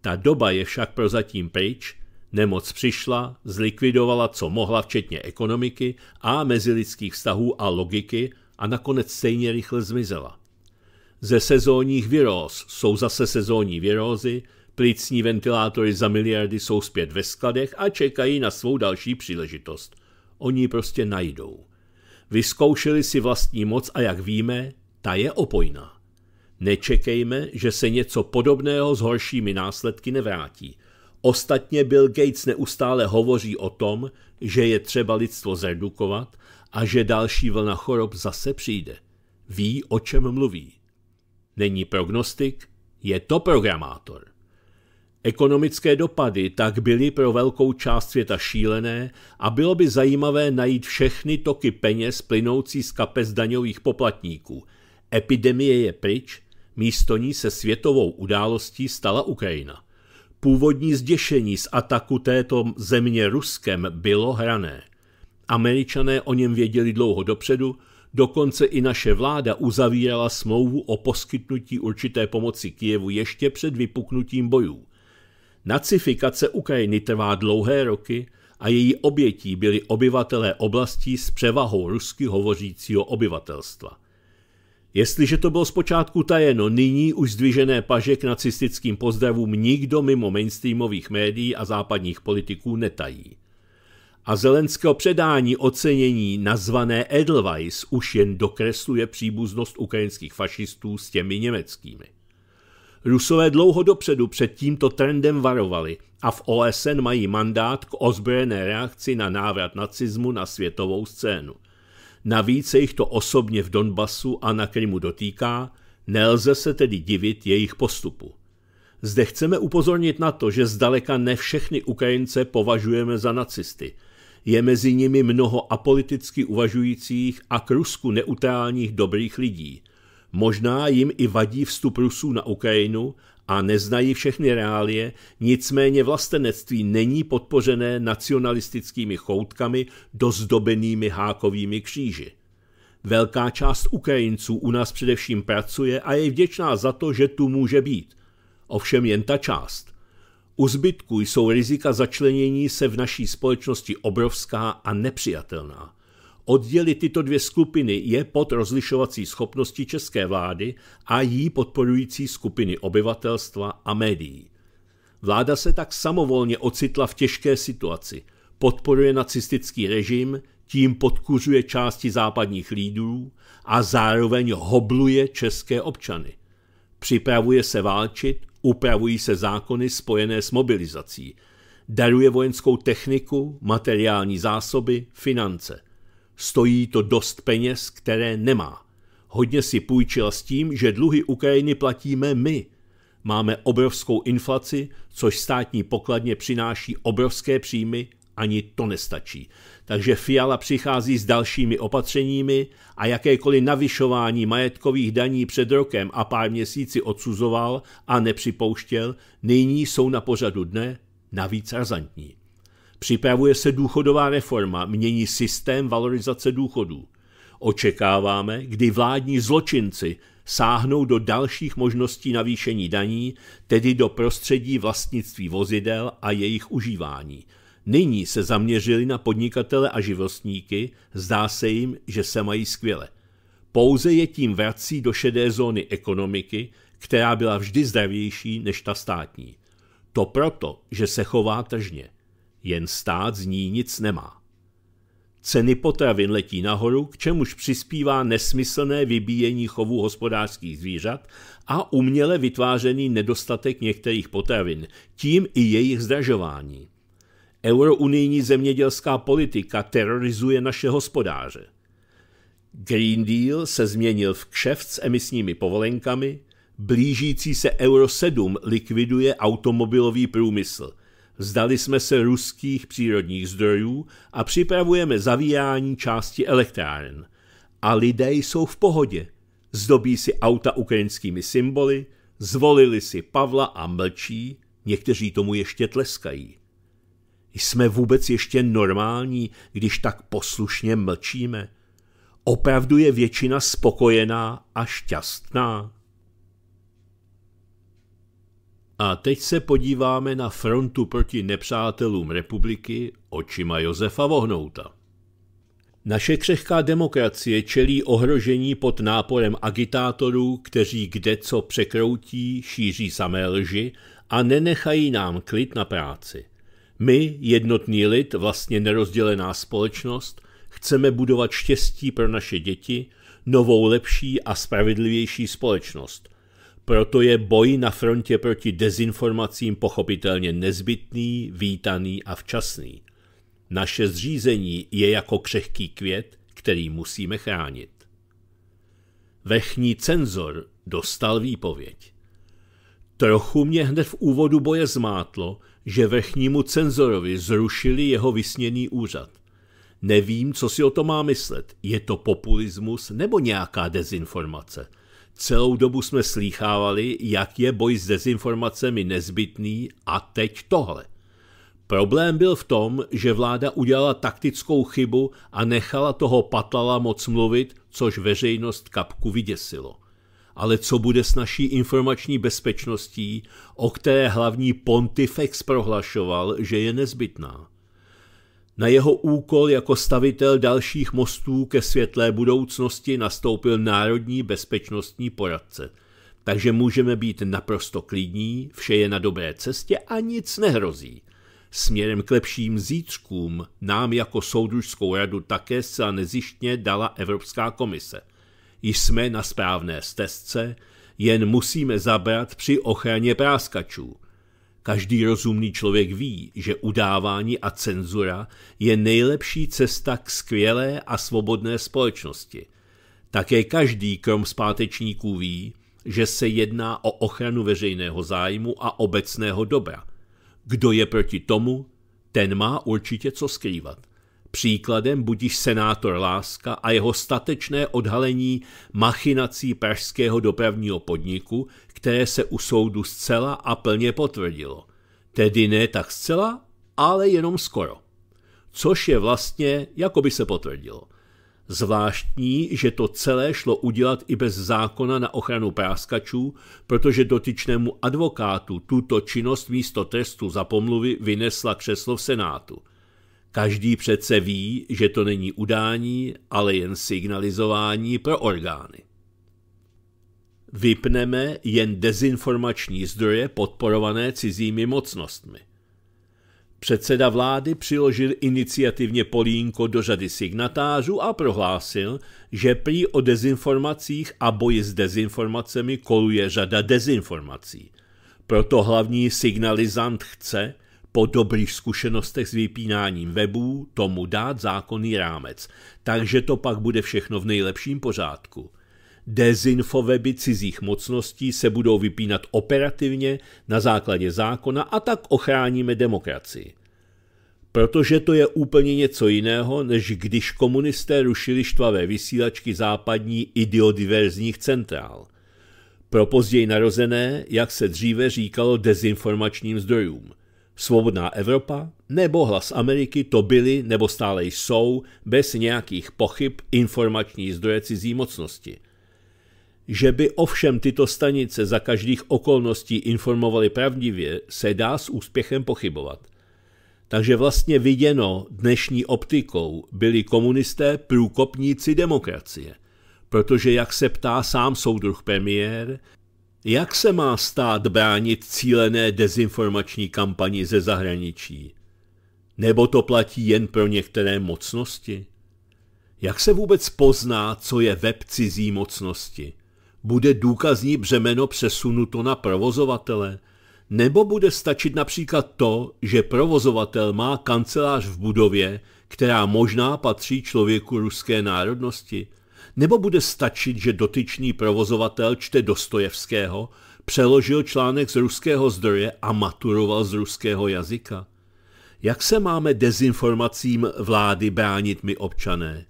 S1: Ta doba je však prozatím pryč, nemoc přišla, zlikvidovala, co mohla, včetně ekonomiky a mezilidských vztahů a logiky a nakonec stejně rychle zmizela. Ze sezónních viróz jsou zase sezónní virózy, Plicní ventilátory za miliardy jsou zpět ve skladech a čekají na svou další příležitost. Oni prostě najdou. Vyzkoušeli si vlastní moc a jak víme, ta je opojná. Nečekejme, že se něco podobného s horšími následky nevrátí. Ostatně Bill Gates neustále hovoří o tom, že je třeba lidstvo zredukovat a že další vlna chorob zase přijde. Ví, o čem mluví. Není prognostik, je to programátor. Ekonomické dopady tak byly pro velkou část světa šílené a bylo by zajímavé najít všechny toky peněz plynoucí z kapes daňových poplatníků. Epidemie je pryč, místo ní se světovou událostí stala Ukrajina. Původní zděšení z ataku této země Ruskem bylo hrané. Američané o něm věděli dlouho dopředu, dokonce i naše vláda uzavírala smlouvu o poskytnutí určité pomoci Kijevu ještě před vypuknutím bojů. Nacifikace Ukrajiny trvá dlouhé roky a její obětí byli obyvatelé oblastí s převahou rusky hovořícího obyvatelstva. Jestliže to bylo zpočátku tajeno, nyní už zdvižené paže k nacistickým pozdravům nikdo mimo mainstreamových médií a západních politiků netají. A Zelenského předání ocenění nazvané Edelweiss už jen dokresluje příbuznost ukrajinských fašistů s těmi německými. Rusové dlouho dopředu před tímto trendem varovali a v OSN mají mandát k ozbrojené reakci na návrat nacismu na světovou scénu. Navíc se jich to osobně v Donbasu a na Krymu dotýká, nelze se tedy divit jejich postupu. Zde chceme upozornit na to, že zdaleka ne všechny Ukrajince považujeme za nacisty. Je mezi nimi mnoho apoliticky uvažujících a k Rusku neutrálních dobrých lidí – Možná jim i vadí vstup Rusů na Ukrajinu a neznají všechny reálie, nicméně vlastenectví není podpořené nacionalistickými choutkami dozdobenými hákovými kříži. Velká část Ukrajinců u nás především pracuje a je vděčná za to, že tu může být. Ovšem jen ta část. U zbytku jsou rizika začlenění se v naší společnosti obrovská a nepřijatelná. Oddělit tyto dvě skupiny je pod rozlišovací schopností české vlády a jí podporující skupiny obyvatelstva a médií. Vláda se tak samovolně ocitla v těžké situaci. Podporuje nacistický režim, tím podkuřuje části západních lídrů a zároveň hobluje české občany. Připravuje se válčit, upravují se zákony spojené s mobilizací, daruje vojenskou techniku, materiální zásoby, finance – Stojí to dost peněz, které nemá. Hodně si půjčil s tím, že dluhy Ukrajiny platíme my. Máme obrovskou inflaci, což státní pokladně přináší obrovské příjmy, ani to nestačí. Takže Fiala přichází s dalšími opatřeními a jakékoliv navyšování majetkových daní před rokem a pár měsíci odsuzoval a nepřipouštěl, nyní jsou na pořadu dne navíc razantní. Připravuje se důchodová reforma, mění systém valorizace důchodů. Očekáváme, kdy vládní zločinci sáhnou do dalších možností navýšení daní, tedy do prostředí vlastnictví vozidel a jejich užívání. Nyní se zaměřili na podnikatele a živostníky, zdá se jim, že se mají skvěle. Pouze je tím vrací do šedé zóny ekonomiky, která byla vždy zdravější než ta státní. To proto, že se chová tržně – jen stát z ní nic nemá. Ceny potravin letí nahoru, k čemuž přispívá nesmyslné vybíjení chovu hospodářských zvířat a uměle vytvářený nedostatek některých potravin, tím i jejich zdražování. Eurounijní zemědělská politika terorizuje naše hospodáře. Green Deal se změnil v kšeft s emisními povolenkami, blížící se Euro 7 likviduje automobilový průmysl – Zdali jsme se ruských přírodních zdrojů a připravujeme zavíjání části elektráren. A lidé jsou v pohodě. Zdobí si auta ukrajinskými symboly, zvolili si Pavla a mlčí, někteří tomu ještě tleskají. Jsme vůbec ještě normální, když tak poslušně mlčíme? Opravdu je většina spokojená a šťastná? A teď se podíváme na frontu proti nepřátelům republiky očima Josefa Vohnouta. Naše křehká demokracie čelí ohrožení pod náporem agitátorů, kteří kde co překroutí, šíří samé lži a nenechají nám klid na práci. My, jednotný lid, vlastně nerozdělená společnost, chceme budovat štěstí pro naše děti, novou lepší a spravedlivější společnost, proto je boj na frontě proti dezinformacím pochopitelně nezbytný, vítaný a včasný. Naše zřízení je jako křehký květ, který musíme chránit. Vechní cenzor dostal výpověď. Trochu mě hned v úvodu boje zmátlo, že vrchnímu cenzorovi zrušili jeho vysněný úřad. Nevím, co si o to má myslet. Je to populismus nebo nějaká dezinformace – Celou dobu jsme slýchávali, jak je boj s dezinformacemi nezbytný a teď tohle. Problém byl v tom, že vláda udělala taktickou chybu a nechala toho patlala moc mluvit, což veřejnost kapku vyděsilo. Ale co bude s naší informační bezpečností, o které hlavní pontifex prohlašoval, že je nezbytná? Na jeho úkol jako stavitel dalších mostů ke světlé budoucnosti nastoupil národní bezpečnostní poradce. Takže můžeme být naprosto klidní, vše je na dobré cestě a nic nehrozí. Směrem k lepším zítřkům nám jako soudružskou radu také zcela nezištně dala Evropská komise. Jsme na správné stezce, jen musíme zabrat při ochraně práskačů. Každý rozumný člověk ví, že udávání a cenzura je nejlepší cesta k skvělé a svobodné společnosti. Také každý, krom zpátečníků, ví, že se jedná o ochranu veřejného zájmu a obecného dobra. Kdo je proti tomu, ten má určitě co skrývat. Příkladem budíš senátor Láska a jeho statečné odhalení machinací pražského dopravního podniku, které se u soudu zcela a plně potvrdilo. Tedy ne tak zcela, ale jenom skoro. Což je vlastně, jako by se potvrdilo. Zvláštní, že to celé šlo udělat i bez zákona na ochranu práskačů, protože dotyčnému advokátu tuto činnost místo trestu za pomluvy vynesla křeslo v Senátu. Každý přece ví, že to není udání, ale jen signalizování pro orgány vypneme jen dezinformační zdroje podporované cizími mocnostmi. Předseda vlády přiložil iniciativně Polínko do řady signatářů a prohlásil, že prý o dezinformacích a boji s dezinformacemi koluje řada dezinformací. Proto hlavní signalizant chce, po dobrých zkušenostech s vypínáním webů, tomu dát zákonný rámec. Takže to pak bude všechno v nejlepším pořádku dezinfoweby cizích mocností se budou vypínat operativně na základě zákona a tak ochráníme demokracii. Protože to je úplně něco jiného, než když komunisté rušili štvavé vysílačky západní idiodiverzních centrál. Pro později narozené, jak se dříve říkalo dezinformačním zdrojům. Svobodná Evropa nebo Hlas Ameriky to byly nebo stále jsou bez nějakých pochyb informační zdroje cizí mocnosti – že by ovšem tyto stanice za každých okolností informovaly pravdivě, se dá s úspěchem pochybovat. Takže vlastně viděno dnešní optikou byli komunisté průkopníci demokracie. Protože jak se ptá sám soudruh premiér, jak se má stát bránit cílené dezinformační kampani ze zahraničí? Nebo to platí jen pro některé mocnosti? Jak se vůbec pozná, co je web cizí mocnosti? Bude důkazní břemeno přesunuto na provozovatele? Nebo bude stačit například to, že provozovatel má kancelář v budově, která možná patří člověku ruské národnosti? Nebo bude stačit, že dotyčný provozovatel čte Dostojevského, přeložil článek z ruského zdroje a maturoval z ruského jazyka? Jak se máme dezinformacím vlády bránit my občané?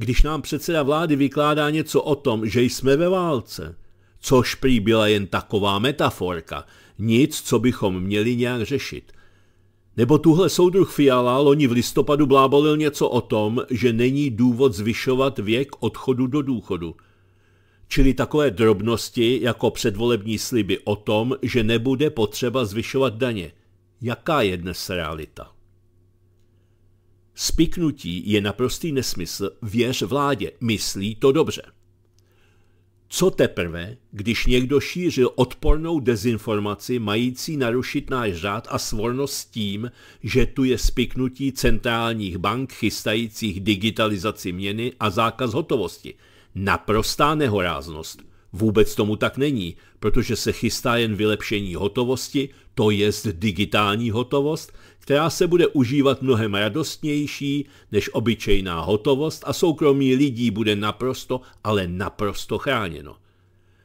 S1: když nám předseda vlády vykládá něco o tom, že jsme ve válce. Což prý byla jen taková metaforka, nic, co bychom měli nějak řešit. Nebo tuhle soudruh Fiala loni v listopadu blábolil něco o tom, že není důvod zvyšovat věk odchodu do důchodu. Čili takové drobnosti jako předvolební sliby o tom, že nebude potřeba zvyšovat daně. Jaká je dnes realita? Spiknutí je naprostý nesmysl, věř vládě, myslí to dobře. Co teprve, když někdo šířil odpornou dezinformaci mající narušit náš řád a svornost s tím, že tu je spiknutí centrálních bank chystajících digitalizaci měny a zákaz hotovosti. Naprostá nehoráznost. Vůbec tomu tak není, protože se chystá jen vylepšení hotovosti, to jest digitální hotovost, která se bude užívat mnohem radostnější než obyčejná hotovost a soukromí lidí bude naprosto, ale naprosto chráněno.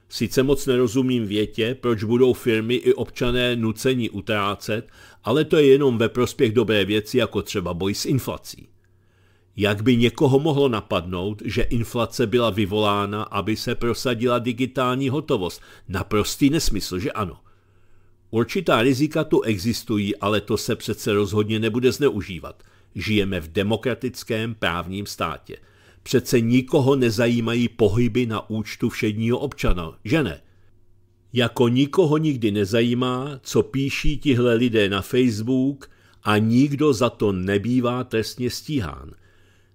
S1: Sice moc nerozumím větě, proč budou firmy i občané nuceni utrácet, ale to je jenom ve prospěch dobré věci, jako třeba boj s inflací. Jak by někoho mohlo napadnout, že inflace byla vyvolána, aby se prosadila digitální hotovost? Naprostý nesmysl, že ano. Určitá rizika tu existují, ale to se přece rozhodně nebude zneužívat. Žijeme v demokratickém právním státě. Přece nikoho nezajímají pohyby na účtu všedního občana, že ne? Jako nikoho nikdy nezajímá, co píší tihle lidé na Facebook a nikdo za to nebývá trestně stíhán.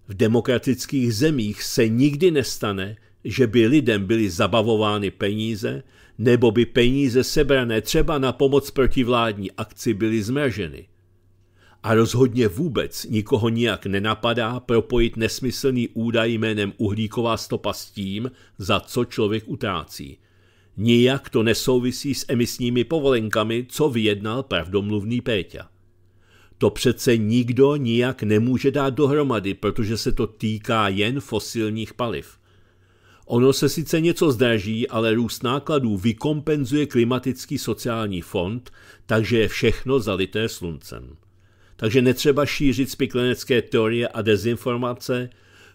S1: V demokratických zemích se nikdy nestane, že by lidem byly zabavovány peníze nebo by peníze sebrané třeba na pomoc protivládní akci byly zmraženy. A rozhodně vůbec nikoho nijak nenapadá propojit nesmyslný údaj jménem uhlíková stopa s tím, za co člověk utrácí. Nijak to nesouvisí s emisními povolenkami, co vyjednal pravdomluvný Péťa. To přece nikdo nijak nemůže dát dohromady, protože se to týká jen fosilních paliv. Ono se sice něco zdraží, ale růst nákladů vykompenzuje klimatický sociální fond, takže je všechno zalité sluncem. Takže netřeba šířit spiklenecké teorie a dezinformace,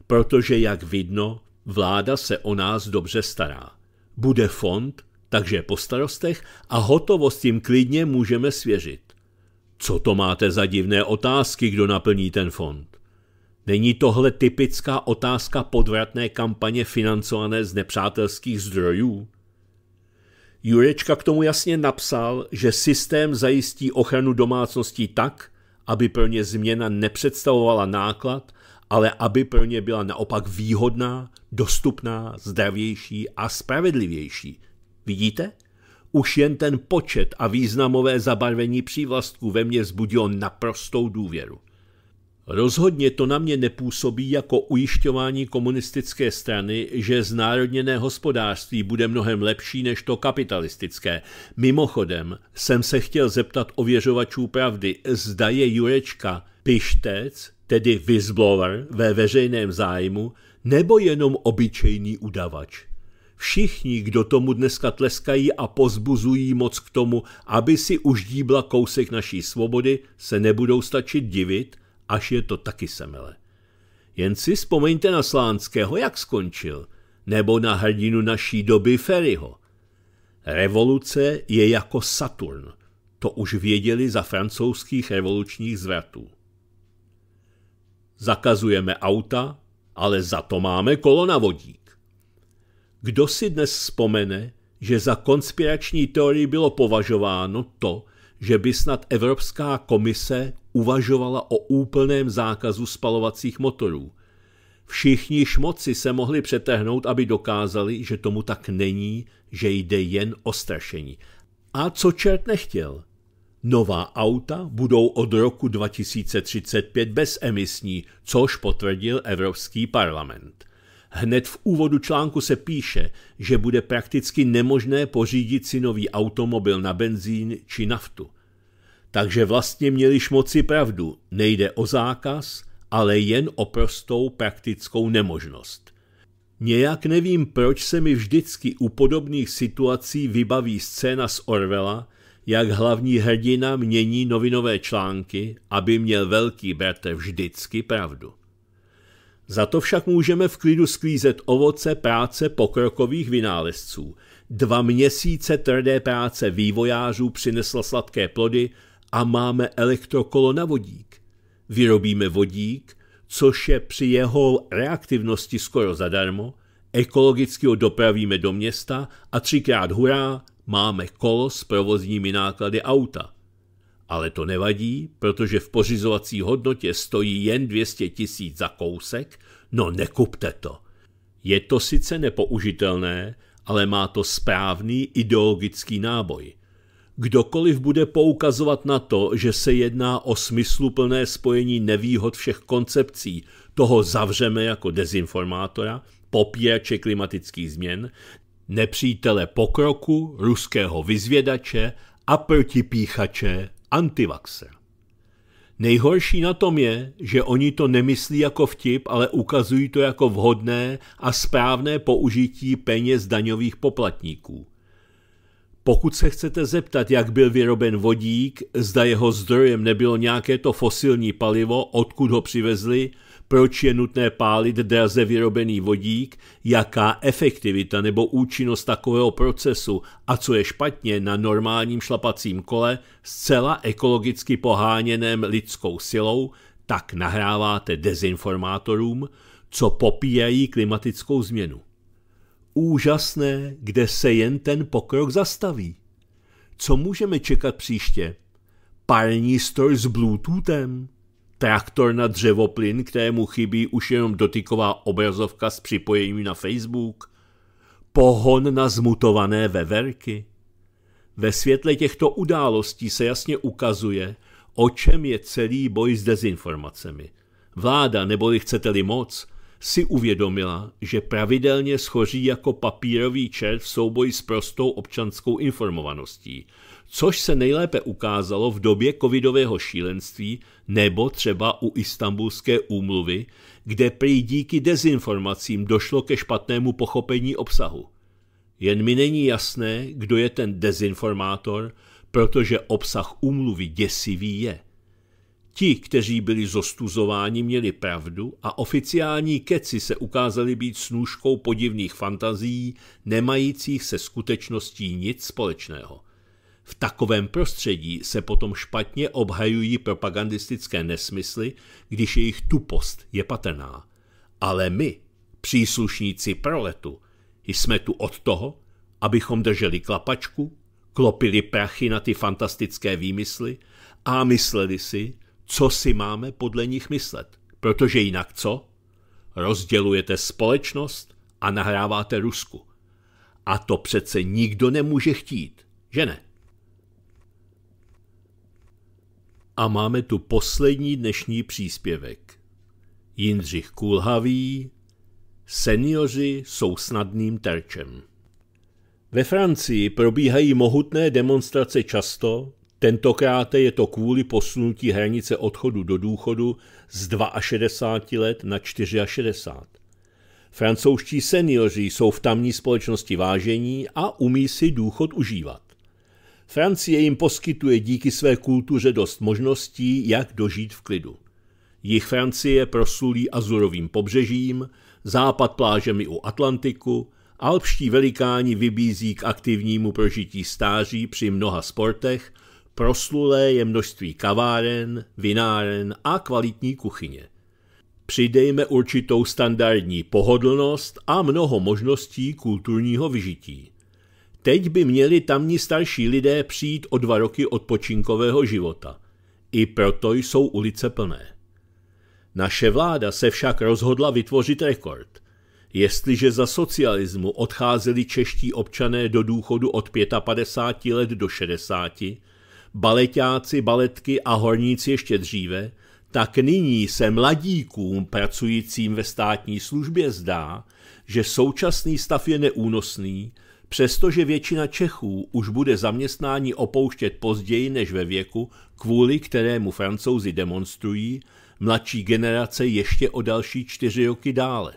S1: protože, jak vidno, vláda se o nás dobře stará. Bude fond, takže po starostech a hotovost jim klidně můžeme svěřit. Co to máte za divné otázky, kdo naplní ten fond? Není tohle typická otázka podvratné kampaně financované z nepřátelských zdrojů? Jurečka k tomu jasně napsal, že systém zajistí ochranu domácností tak, aby pro ně změna nepředstavovala náklad, ale aby pro ně byla naopak výhodná, dostupná, zdravější a spravedlivější. Vidíte? Už jen ten počet a významové zabarvení přívlastků ve mně vzbudilo naprostou důvěru. Rozhodně to na mě nepůsobí jako ujišťování komunistické strany, že znárodněné hospodářství bude mnohem lepší než to kapitalistické. Mimochodem, jsem se chtěl zeptat ověřovačů pravdy, zda je Jurečka pištec, tedy whistleblower ve veřejném zájmu, nebo jenom obyčejný udavač. Všichni, kdo tomu dneska tleskají a pozbuzují moc k tomu, aby si uždíbla kousek naší svobody, se nebudou stačit divit – až je to taky semele. Jen si vzpomeňte na Slánského, jak skončil, nebo na hrdinu naší doby Ferryho. Revoluce je jako Saturn, to už věděli za francouzských revolučních zvratů. Zakazujeme auta, ale za to máme kolonavodík. Kdo si dnes vzpomene, že za konspirační teorii bylo považováno to, že by snad Evropská komise uvažovala o úplném zákazu spalovacích motorů. Všichni šmoci se mohli přetehnout, aby dokázali, že tomu tak není, že jde jen o strašení. A co čert nechtěl? Nová auta budou od roku 2035 bezemisní, což potvrdil Evropský parlament. Hned v úvodu článku se píše, že bude prakticky nemožné pořídit si nový automobil na benzín či naftu. Takže vlastně měli šmoci pravdu, nejde o zákaz, ale jen o prostou praktickou nemožnost. Nějak nevím, proč se mi vždycky u podobných situací vybaví scéna z Orvela, jak hlavní hrdina mění novinové články, aby měl velký bratr vždycky pravdu. Za to však můžeme v klidu sklízet ovoce práce pokrokových vynálezců. Dva měsíce tvrdé práce vývojářů přinesla sladké plody a máme elektrokolo na vodík. Vyrobíme vodík, což je při jeho reaktivnosti skoro zadarmo, ekologicky ho dopravíme do města a třikrát hurá, máme kolo s provozními náklady auta. Ale to nevadí, protože v pořizovací hodnotě stojí jen 200 tisíc za kousek, no nekupte to. Je to sice nepoužitelné, ale má to správný ideologický náboj – Kdokoliv bude poukazovat na to, že se jedná o smysluplné spojení nevýhod všech koncepcí, toho zavřeme jako dezinformátora, popírače klimatických změn, nepřítele pokroku, ruského vyzvědače a protipíchače antivaxer. Nejhorší na tom je, že oni to nemyslí jako vtip, ale ukazují to jako vhodné a správné použití peněz daňových poplatníků – pokud se chcete zeptat, jak byl vyroben vodík, zda jeho zdrojem nebylo nějaké to fosilní palivo, odkud ho přivezli, proč je nutné pálit draze vyrobený vodík, jaká efektivita nebo účinnost takového procesu a co je špatně na normálním šlapacím kole, zcela ekologicky poháněném lidskou silou, tak nahráváte dezinformátorům, co popíjají klimatickou změnu úžasné, kde se jen ten pokrok zastaví. Co můžeme čekat příště? Parní stroj s Bluetoothem? Traktor na dřevoplyn, kterému chybí už jenom dotyková obrazovka s připojením na Facebook? Pohon na zmutované veverky? Ve světle těchto událostí se jasně ukazuje, o čem je celý boj s dezinformacemi. Vláda, neboli chcete-li moc, si uvědomila, že pravidelně schoří jako papírový čert v souboji s prostou občanskou informovaností, což se nejlépe ukázalo v době covidového šílenství nebo třeba u istambulské úmluvy, kde prý díky dezinformacím došlo ke špatnému pochopení obsahu. Jen mi není jasné, kdo je ten dezinformátor, protože obsah úmluvy děsivý je – Ti, kteří byli zostuzováni, měli pravdu a oficiální keci se ukázali být snůžkou podivných fantazí, nemajících se skutečností nic společného. V takovém prostředí se potom špatně obhajují propagandistické nesmysly, když jejich tupost je patrná. Ale my, příslušníci proletu, jsme tu od toho, abychom drželi klapačku, klopili prachy na ty fantastické výmysly a mysleli si, co si máme podle nich myslet. Protože jinak co? Rozdělujete společnost a nahráváte Rusku. A to přece nikdo nemůže chtít, že ne? A máme tu poslední dnešní příspěvek. Jindřich Kulhavý, Seniori jsou snadným terčem. Ve Francii probíhají mohutné demonstrace často, Tentokrát je to kvůli posunutí hranice odchodu do důchodu z 62 let na 64. Francouzští seniori jsou v tamní společnosti vážení a umí si důchod užívat. Francie jim poskytuje díky své kultuře dost možností, jak dožít v klidu. Jich Francie prosulí azurovým pobřežím, západ plážemi u Atlantiku, alpští velikáni vybízí k aktivnímu prožití stáří při mnoha sportech – Proslulé je množství kaváren, vináren a kvalitní kuchyně. Přidejme určitou standardní pohodlnost a mnoho možností kulturního vyžití. Teď by měli tamní starší lidé přijít o dva roky odpočinkového života. I proto jsou ulice plné. Naše vláda se však rozhodla vytvořit rekord. Jestliže za socialismu odcházeli čeští občané do důchodu od 55 let do 60, baletáci, baletky a horníci ještě dříve, tak nyní se mladíkům pracujícím ve státní službě zdá, že současný stav je neúnosný, přestože většina Čechů už bude zaměstnání opouštět později než ve věku, kvůli kterému francouzi demonstrují, mladší generace ještě o další čtyři roky dále.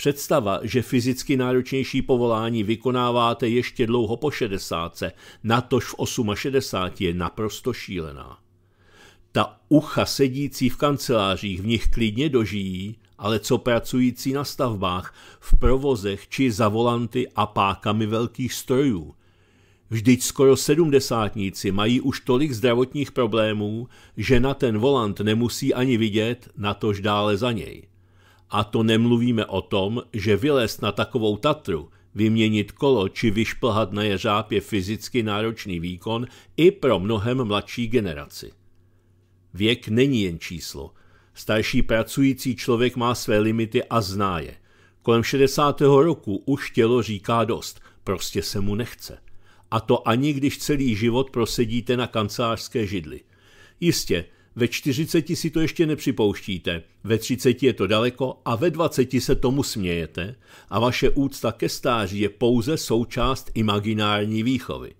S1: Představa, že fyzicky náročnější povolání vykonáváte ještě dlouho po 60, natož v 68, je naprosto šílená. Ta ucha sedící v kancelářích v nich klidně dožijí, ale co pracující na stavbách, v provozech či za volanty a pákami velkých strojů. Vždyť skoro sedmdesátníci mají už tolik zdravotních problémů, že na ten volant nemusí ani vidět, natož dále za něj. A to nemluvíme o tom, že vylézt na takovou Tatru, vyměnit kolo či vyšplhat na jeřáb je fyzicky náročný výkon i pro mnohem mladší generaci. Věk není jen číslo. Starší pracující člověk má své limity a zná je. Kolem 60. roku už tělo říká dost, prostě se mu nechce. A to ani když celý život prosedíte na kancelářské židli. Jistě, ve 40 si to ještě nepřipouštíte, ve 30 je to daleko a ve 20 se tomu smějete a vaše úcta ke stáří je pouze součást imaginární výchovy.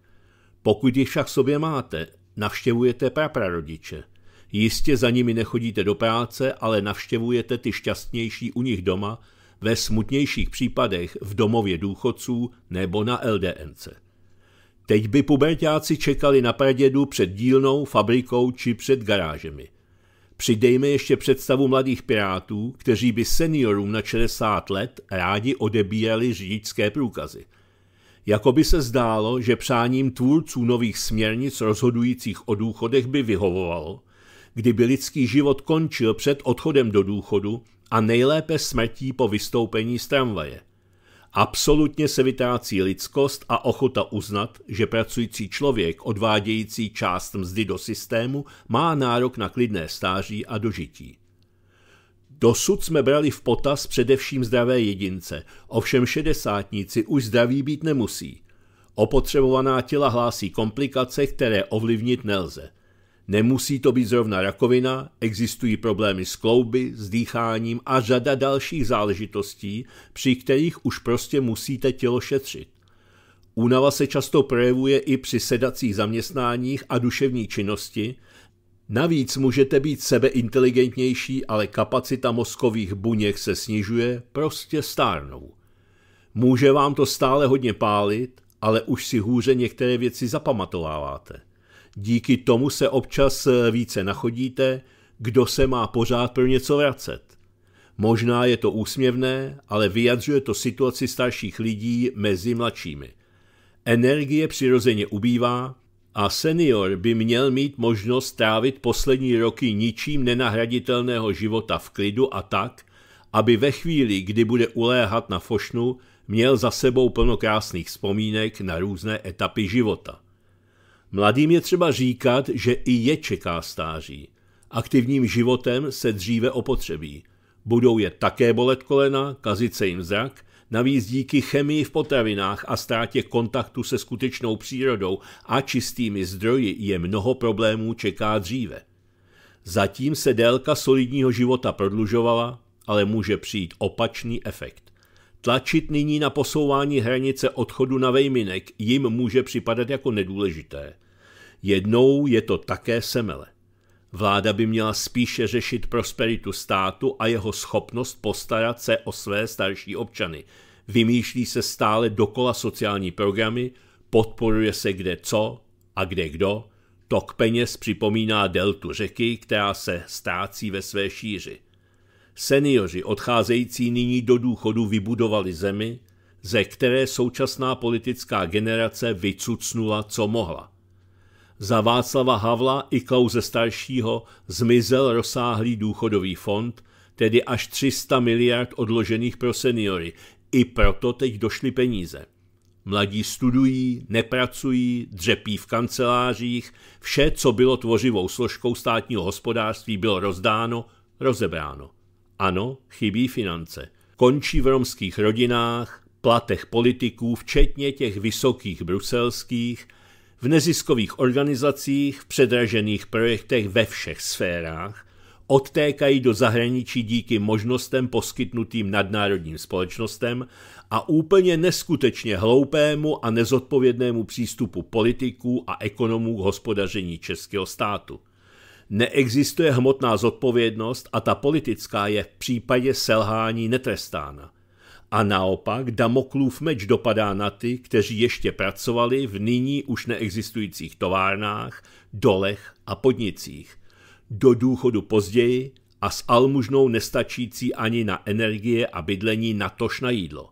S1: Pokud ji však sobě máte, navštěvujete praprarodiče. Jistě za nimi nechodíte do práce, ale navštěvujete ty šťastnější u nich doma, ve smutnějších případech v domově důchodců nebo na LDNC. Teď by pubertáci čekali na pradědu před dílnou, fabrikou či před garážemi. Přidejme ještě představu mladých pirátů, kteří by seniorům na 60 let rádi odebírali řidičské průkazy. Jako by se zdálo, že přáním tvůrců nových směrnic rozhodujících o důchodech by vyhovovalo, kdyby lidský život končil před odchodem do důchodu a nejlépe smrtí po vystoupení z tramvaje – Absolutně se vytrácí lidskost a ochota uznat, že pracující člověk odvádějící část mzdy do systému má nárok na klidné stáří a dožití. Dosud jsme brali v potaz především zdravé jedince, ovšem šedesátníci už zdraví být nemusí. Opotřebovaná těla hlásí komplikace, které ovlivnit nelze – Nemusí to být zrovna rakovina, existují problémy s klouby, s dýcháním a řada dalších záležitostí, při kterých už prostě musíte tělo šetřit. Únava se často projevuje i při sedacích zaměstnáních a duševní činnosti, Navíc můžete být sebeinteligentnější, ale kapacita mozkových buněk se snižuje, prostě stárnou. Může vám to stále hodně pálit, ale už si hůře některé věci zapamatováváte. Díky tomu se občas eh, více nachodíte, kdo se má pořád pro něco vracet. Možná je to úsměvné, ale vyjadřuje to situaci starších lidí mezi mladšími. Energie přirozeně ubývá a senior by měl mít možnost trávit poslední roky ničím nenahraditelného života v klidu a tak, aby ve chvíli, kdy bude uléhat na fošnu, měl za sebou plno krásných vzpomínek na různé etapy života. Mladým je třeba říkat, že i je čeká stáří. Aktivním životem se dříve opotřebí. Budou je také bolet kolena, kazit se jim zrak, navíc díky chemii v potravinách a ztrátě kontaktu se skutečnou přírodou a čistými zdroji je mnoho problémů čeká dříve. Zatím se délka solidního života prodlužovala, ale může přijít opačný efekt. Tlačit nyní na posouvání hranice odchodu na Vejminek jim může připadat jako nedůležité. Jednou je to také semele. Vláda by měla spíše řešit prosperitu státu a jeho schopnost postarat se o své starší občany. Vymýšlí se stále dokola sociální programy, podporuje se kde co a kde kdo. Tok peněz připomíná deltu řeky, která se ztrácí ve své šíři. Seniori odcházející nyní do důchodu vybudovali zemi, ze které současná politická generace vycucnula, co mohla. Za Václava Havla i Klauze staršího zmizel rozsáhlý důchodový fond, tedy až 300 miliard odložených pro seniory. I proto teď došly peníze. Mladí studují, nepracují, dřepí v kancelářích, vše, co bylo tvořivou složkou státního hospodářství, bylo rozdáno, rozebráno. Ano, chybí finance. Končí v romských rodinách, platech politiků, včetně těch vysokých bruselských, v neziskových organizacích, v předražených projektech ve všech sférách, odtékají do zahraničí díky možnostem poskytnutým nadnárodním společnostem a úplně neskutečně hloupému a nezodpovědnému přístupu politiků a ekonomů k hospodaření českého státu neexistuje hmotná zodpovědnost a ta politická je v případě selhání netrestána. A naopak Damoklův meč dopadá na ty, kteří ještě pracovali v nyní už neexistujících továrnách, dolech a podnicích. Do důchodu později a s almužnou nestačící ani na energie a bydlení natož na jídlo.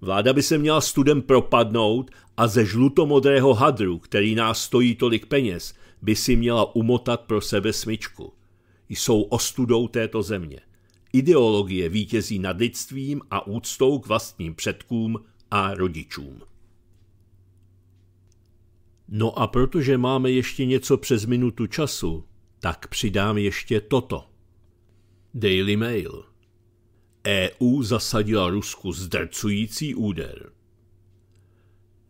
S1: Vláda by se měla studem propadnout a ze žlutomodrého hadru, který nás stojí tolik peněz, by si měla umotat pro sebe smyčku. Jsou ostudou této země. Ideologie vítězí nad lidstvím a úctou k vlastním předkům a rodičům. No a protože máme ještě něco přes minutu času, tak přidám ještě toto. Daily Mail. EU zasadila Rusku zdrcující úder.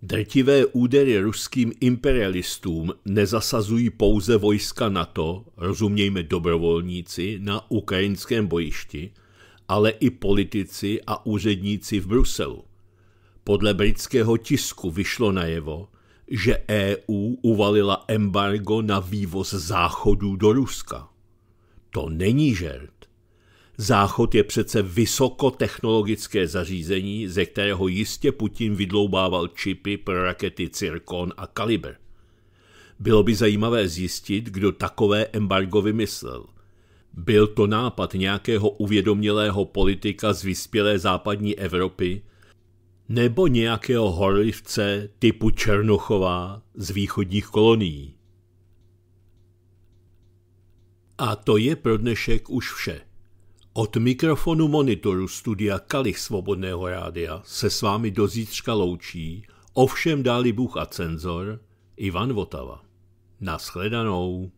S1: Drtivé údery ruským imperialistům nezasazují pouze vojska NATO, rozumějme dobrovolníci, na ukrajinském bojišti, ale i politici a úředníci v Bruselu. Podle britského tisku vyšlo najevo, že EU uvalila embargo na vývoz záchodů do Ruska. To není žert. Záchod je přece vysokotechnologické zařízení, ze kterého jistě Putin vydloubával čipy pro rakety Cirkon a Kaliber. Bylo by zajímavé zjistit, kdo takové embargo vymyslel. Byl to nápad nějakého uvědomělého politika z vyspělé západní Evropy nebo nějakého horlivce typu Černochová z východních kolonií. A to je pro dnešek už vše. Od mikrofonu monitoru studia Kalich Svobodného rádia se s vámi do zítřka loučí, ovšem dáli Bůh a cenzor, Ivan Votava. Naschledanou.